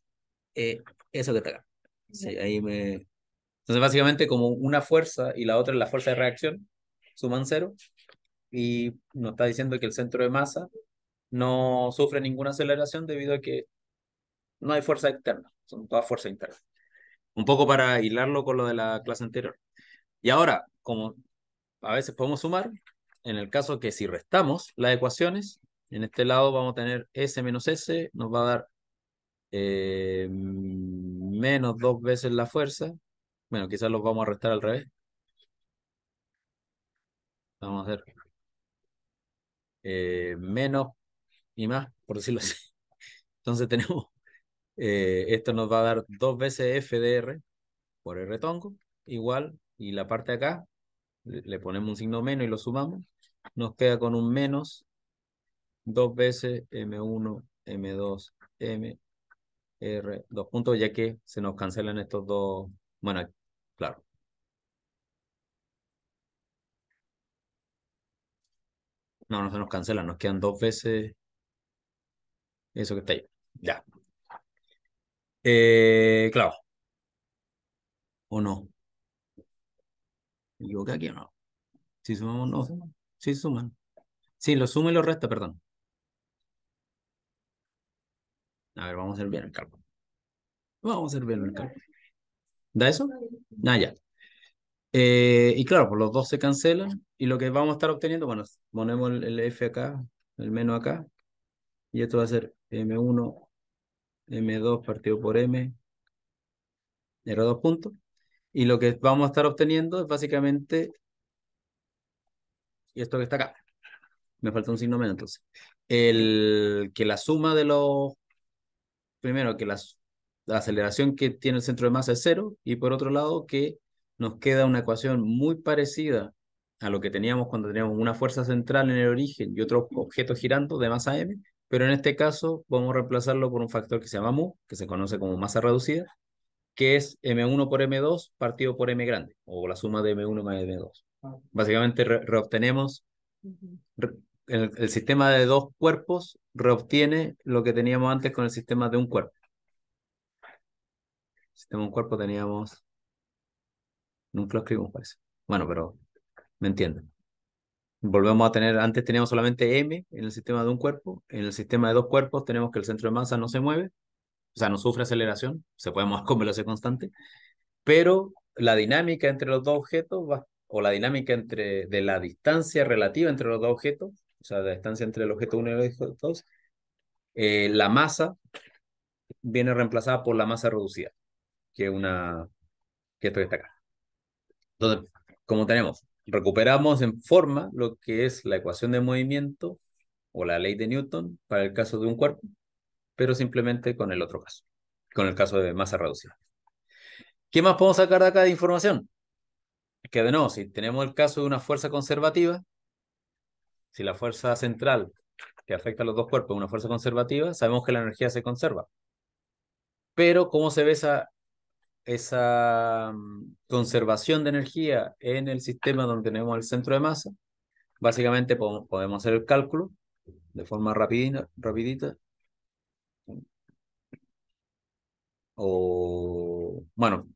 es eh, eso que está acá. ahí me... Entonces, básicamente, como una fuerza y la otra es la fuerza de reacción, suman cero. Y nos está diciendo que el centro de masa no sufre ninguna aceleración debido a que no hay fuerza externa, son todas fuerzas internas. Un poco para hilarlo con lo de la clase anterior. Y ahora, como a veces podemos sumar. En el caso que si restamos las ecuaciones, en este lado vamos a tener S menos S, nos va a dar eh, menos dos veces la fuerza. Bueno, quizás los vamos a restar al revés. Vamos a hacer eh, menos y más, por decirlo así. <laughs> Entonces tenemos, eh, esto nos va a dar dos veces F de R, por R tongo, igual, y la parte de acá le ponemos un signo menos y lo sumamos, nos queda con un menos dos veces M1, M2, M, R, dos puntos, ya que se nos cancelan estos dos, bueno, claro. No, no se nos cancelan, nos quedan dos veces eso que está ahí. Ya. Eh, claro. ¿O no? aquí que no. Si sumamos, no. si Sí, suman. Sí, lo suma y lo resta, perdón. A ver, vamos a hacer bien el cálculo. Vamos a hacer bien el cálculo. ¿Da eso? Ah, ya. Eh, y claro, pues los dos se cancelan y lo que vamos a estar obteniendo, bueno, ponemos el, F acá, el menos acá, y esto va a ser M1, M2 partido por M, r dos puntos, y lo que vamos a estar obteniendo es básicamente y esto que está acá. Me falta un signo menos entonces. El, que la suma de los... Primero, que la, la aceleración que tiene el centro de masa es cero. Y por otro lado, que nos queda una ecuación muy parecida a lo que teníamos cuando teníamos una fuerza central en el origen y otro objeto girando de masa m, pero en este caso vamos a reemplazarlo por un factor que se llama mu, que se conoce como masa reducida, que es M1 por M2 partido por M grande, o la suma de M1 más M2. Básicamente reobtenemos, el, sistema de dos cuerpos reobtiene lo que teníamos antes con el sistema de un cuerpo. El sistema de un cuerpo teníamos, nunca lo escribimos parece. Bueno, pero me entienden. Volvemos a tener, antes teníamos solamente M en el sistema de un cuerpo, en el sistema de dos cuerpos tenemos que el centro de masa no se mueve, o sea, no sufre aceleración, se puede mover <laughs> con velocidad constante, pero la dinámica entre los dos objetos o la dinámica entre, de la distancia relativa entre los dos objetos, o sea, la distancia entre el objeto 1 y el objeto 2, eh, la masa viene reemplazada por la masa reducida, que es una, que esto que está acá. Entonces, como tenemos, recuperamos en forma lo que es la ecuación de movimiento o la ley de Newton para el caso de un cuerpo pero simplemente con el otro caso, con el caso de masa reducida. ¿Qué más podemos sacar de acá de información? Que de nuevo, si tenemos el caso de una fuerza conservativa, si la fuerza central que afecta a los dos cuerpos es una fuerza conservativa, sabemos que la energía se conserva. Pero ¿cómo se ve esa, esa mm, conservación de energía en el sistema donde tenemos el centro de masa? Básicamente podemos hacer el cálculo de forma rápida, rapidita o bueno,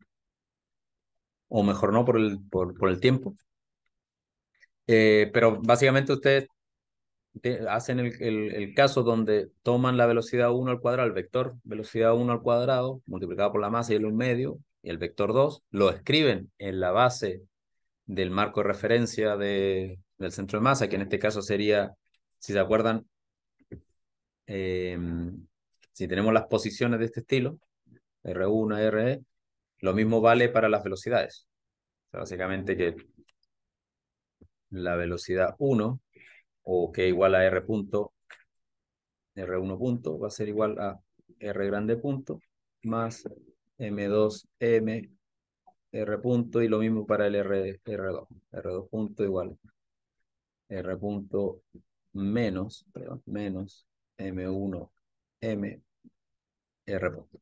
o mejor no por el, por, el tiempo. Eh, pero básicamente ustedes hacen el, caso donde toman la velocidad 1 al cuadrado, el vector velocidad 1 al cuadrado, multiplicado por la masa y el 1 medio, y el vector 2, lo escriben en la base del marco de referencia de, del centro de masa, que en este caso sería, si se acuerdan, em, si tenemos las posiciones de este estilo, R1, RE, lo mismo vale para las velocidades. sea, básicamente que la velocidad 1 o que igual a R punto, R1 punto va a ser igual a R grande punto más M2, M, R punto y lo mismo para el R, 2 R2 punto igual R punto menos, perdón, menos M1, M, R punto.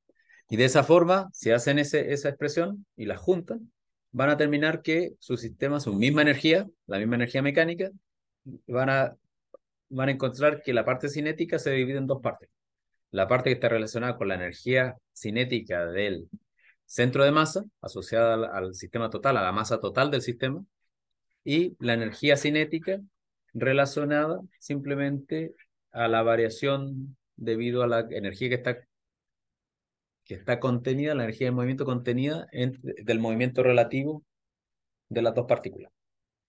Y de esa forma, si hacen ese, esa expresión y la juntan, van a terminar que su sistema, su misma energía, la misma energía mecánica, van a, van a encontrar que la parte cinética se divide en dos partes. La parte que está relacionada con la energía cinética del centro de masa, asociada al sistema total, a la masa total del sistema, y la energía cinética relacionada simplemente a la variación debido a la energía que está que está contenida, la energía de movimiento contenida del movimiento relativo de las dos partículas.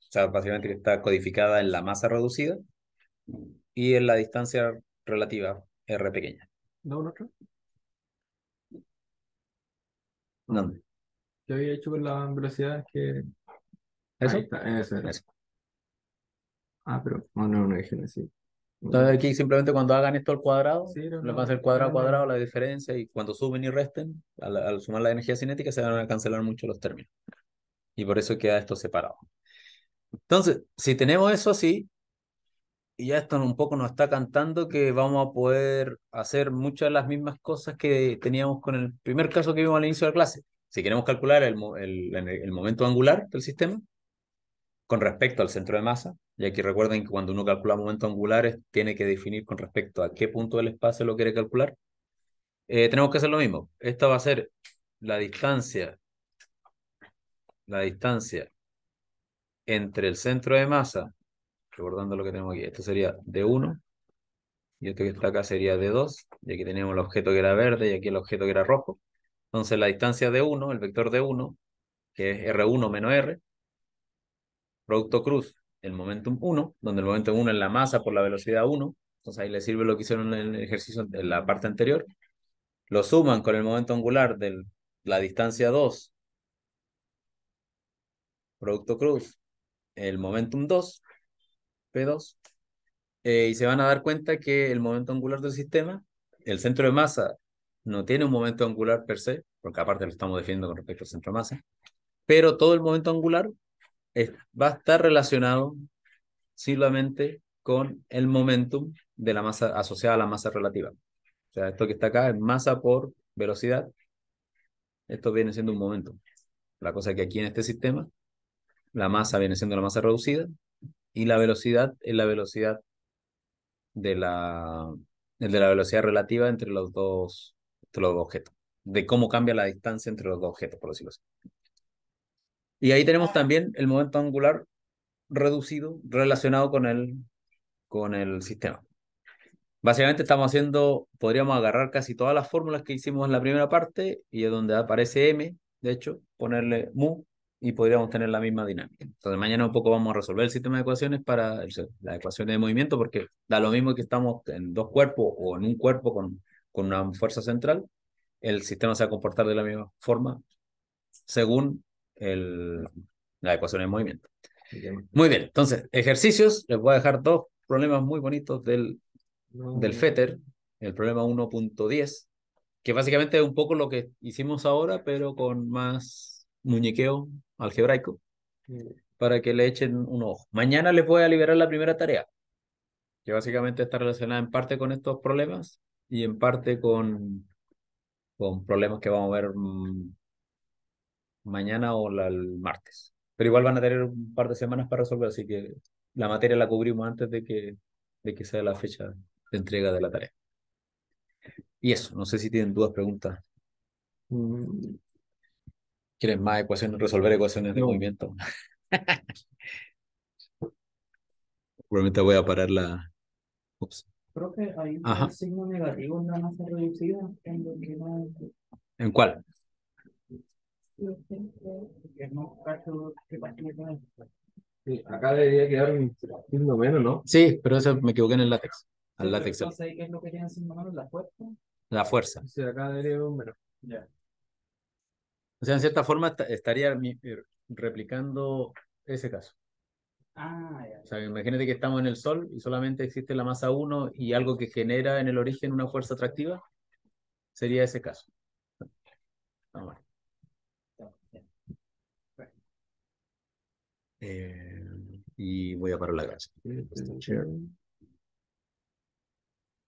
O sea, básicamente está codificada en la masa reducida y en la distancia relativa R pequeña. ¿No no ¿Dónde? Yo había hecho con la velocidad que... ¿Eso? está, eso, Ah, pero no, no, no no, así. Entonces aquí simplemente cuando hagan esto al cuadrado, lo van a hacer cuadrado cuadrado la diferencia y cuando suben y resten, al, sumar la energía cinética se van a cancelar mucho los términos. Y por eso queda esto separado. Entonces, si tenemos eso así, y ya esto un poco nos está cantando que vamos a poder hacer muchas de las mismas cosas que teníamos con el primer caso que vimos al inicio de la clase. Si queremos calcular el, el momento angular del sistema con respecto al centro de masa, y aquí recuerden que cuando uno calcula momentos angulares tiene que definir con respecto a qué punto del espacio lo quiere calcular. Eh, tenemos que hacer lo mismo. Esta va a ser la distancia, la distancia entre el centro de masa, recordando lo que tenemos aquí, esto sería d 1 y esto que está acá sería d 2, y aquí tenemos el objeto que era verde y aquí el objeto que era rojo. Entonces la distancia de 1, el vector de 1, que es R1 menos R, producto cruz el momentum 1, donde el momentum 1 es la masa por la velocidad 1, entonces ahí le sirve lo que hicieron en el ejercicio de la parte anterior, lo suman con el momento angular de la distancia 2, producto cruz, el momentum 2, P2, eh, y se van a dar cuenta que el momento angular del sistema, el centro de masa, no tiene un momento angular per se, porque aparte lo estamos definiendo con respecto al centro de masa, pero todo el momento angular va a estar relacionado simplemente con el momentum de la masa asociada a la masa relativa. O sea, esto que está acá es masa por velocidad. Esto viene siendo un momento. La cosa es que aquí en este sistema, la masa viene siendo la masa reducida y la velocidad es la velocidad de la, de la velocidad relativa entre los dos, entre los dos objetos. De cómo cambia la distancia entre los dos objetos, por decirlo así. Y ahí tenemos también el momento angular reducido relacionado con el, con el sistema. Básicamente estamos haciendo, podríamos agarrar casi todas las fórmulas que hicimos en la primera parte y es donde aparece m, de hecho, ponerle mu y podríamos tener la misma dinámica. Entonces mañana un poco vamos a resolver el sistema de ecuaciones para las ecuaciones de movimiento porque da lo mismo que estamos en dos cuerpos o en un cuerpo con, con una fuerza central, el sistema se va a comportar de la misma forma según el, la ecuación en movimiento. Muy bien, entonces, ejercicios, les voy a dejar dos problemas muy bonitos del, del FETER, el problema 1.10, que básicamente es un poco lo que hicimos ahora, pero con más muñequeo algebraico, para que le echen un ojo. Mañana les voy a liberar la primera tarea, que básicamente está relacionada en parte con estos problemas y en parte con, con problemas que vamos a ver mm, mañana o el martes. Pero igual van a tener un par de semanas para resolver, así que la materia la cubrimos antes de que, de que sea la fecha de entrega de la tarea. Y eso, no sé si tienen dudas, preguntas. Mm. ¿Quieren más ecuaciones, resolver ecuaciones de movimiento? <laughs> Probablemente voy a parar la... Ups. hay un signo negativo en la reducida en, ¿En cuál? acá debería quedar un menos, ¿no? Sí, pero eso me equivoqué en el látex. Al ¿qué es lo que ¿La fuerza? La fuerza. acá debería O sea, en cierta forma estaría eh, replicando ese caso. Ah, O sea, imagínate que estamos en el Sol y solamente existe la masa 1 y algo que genera en el origen una fuerza atractiva. Sería ese caso. Vamos. Eh, y voy a parar la casa. Mm,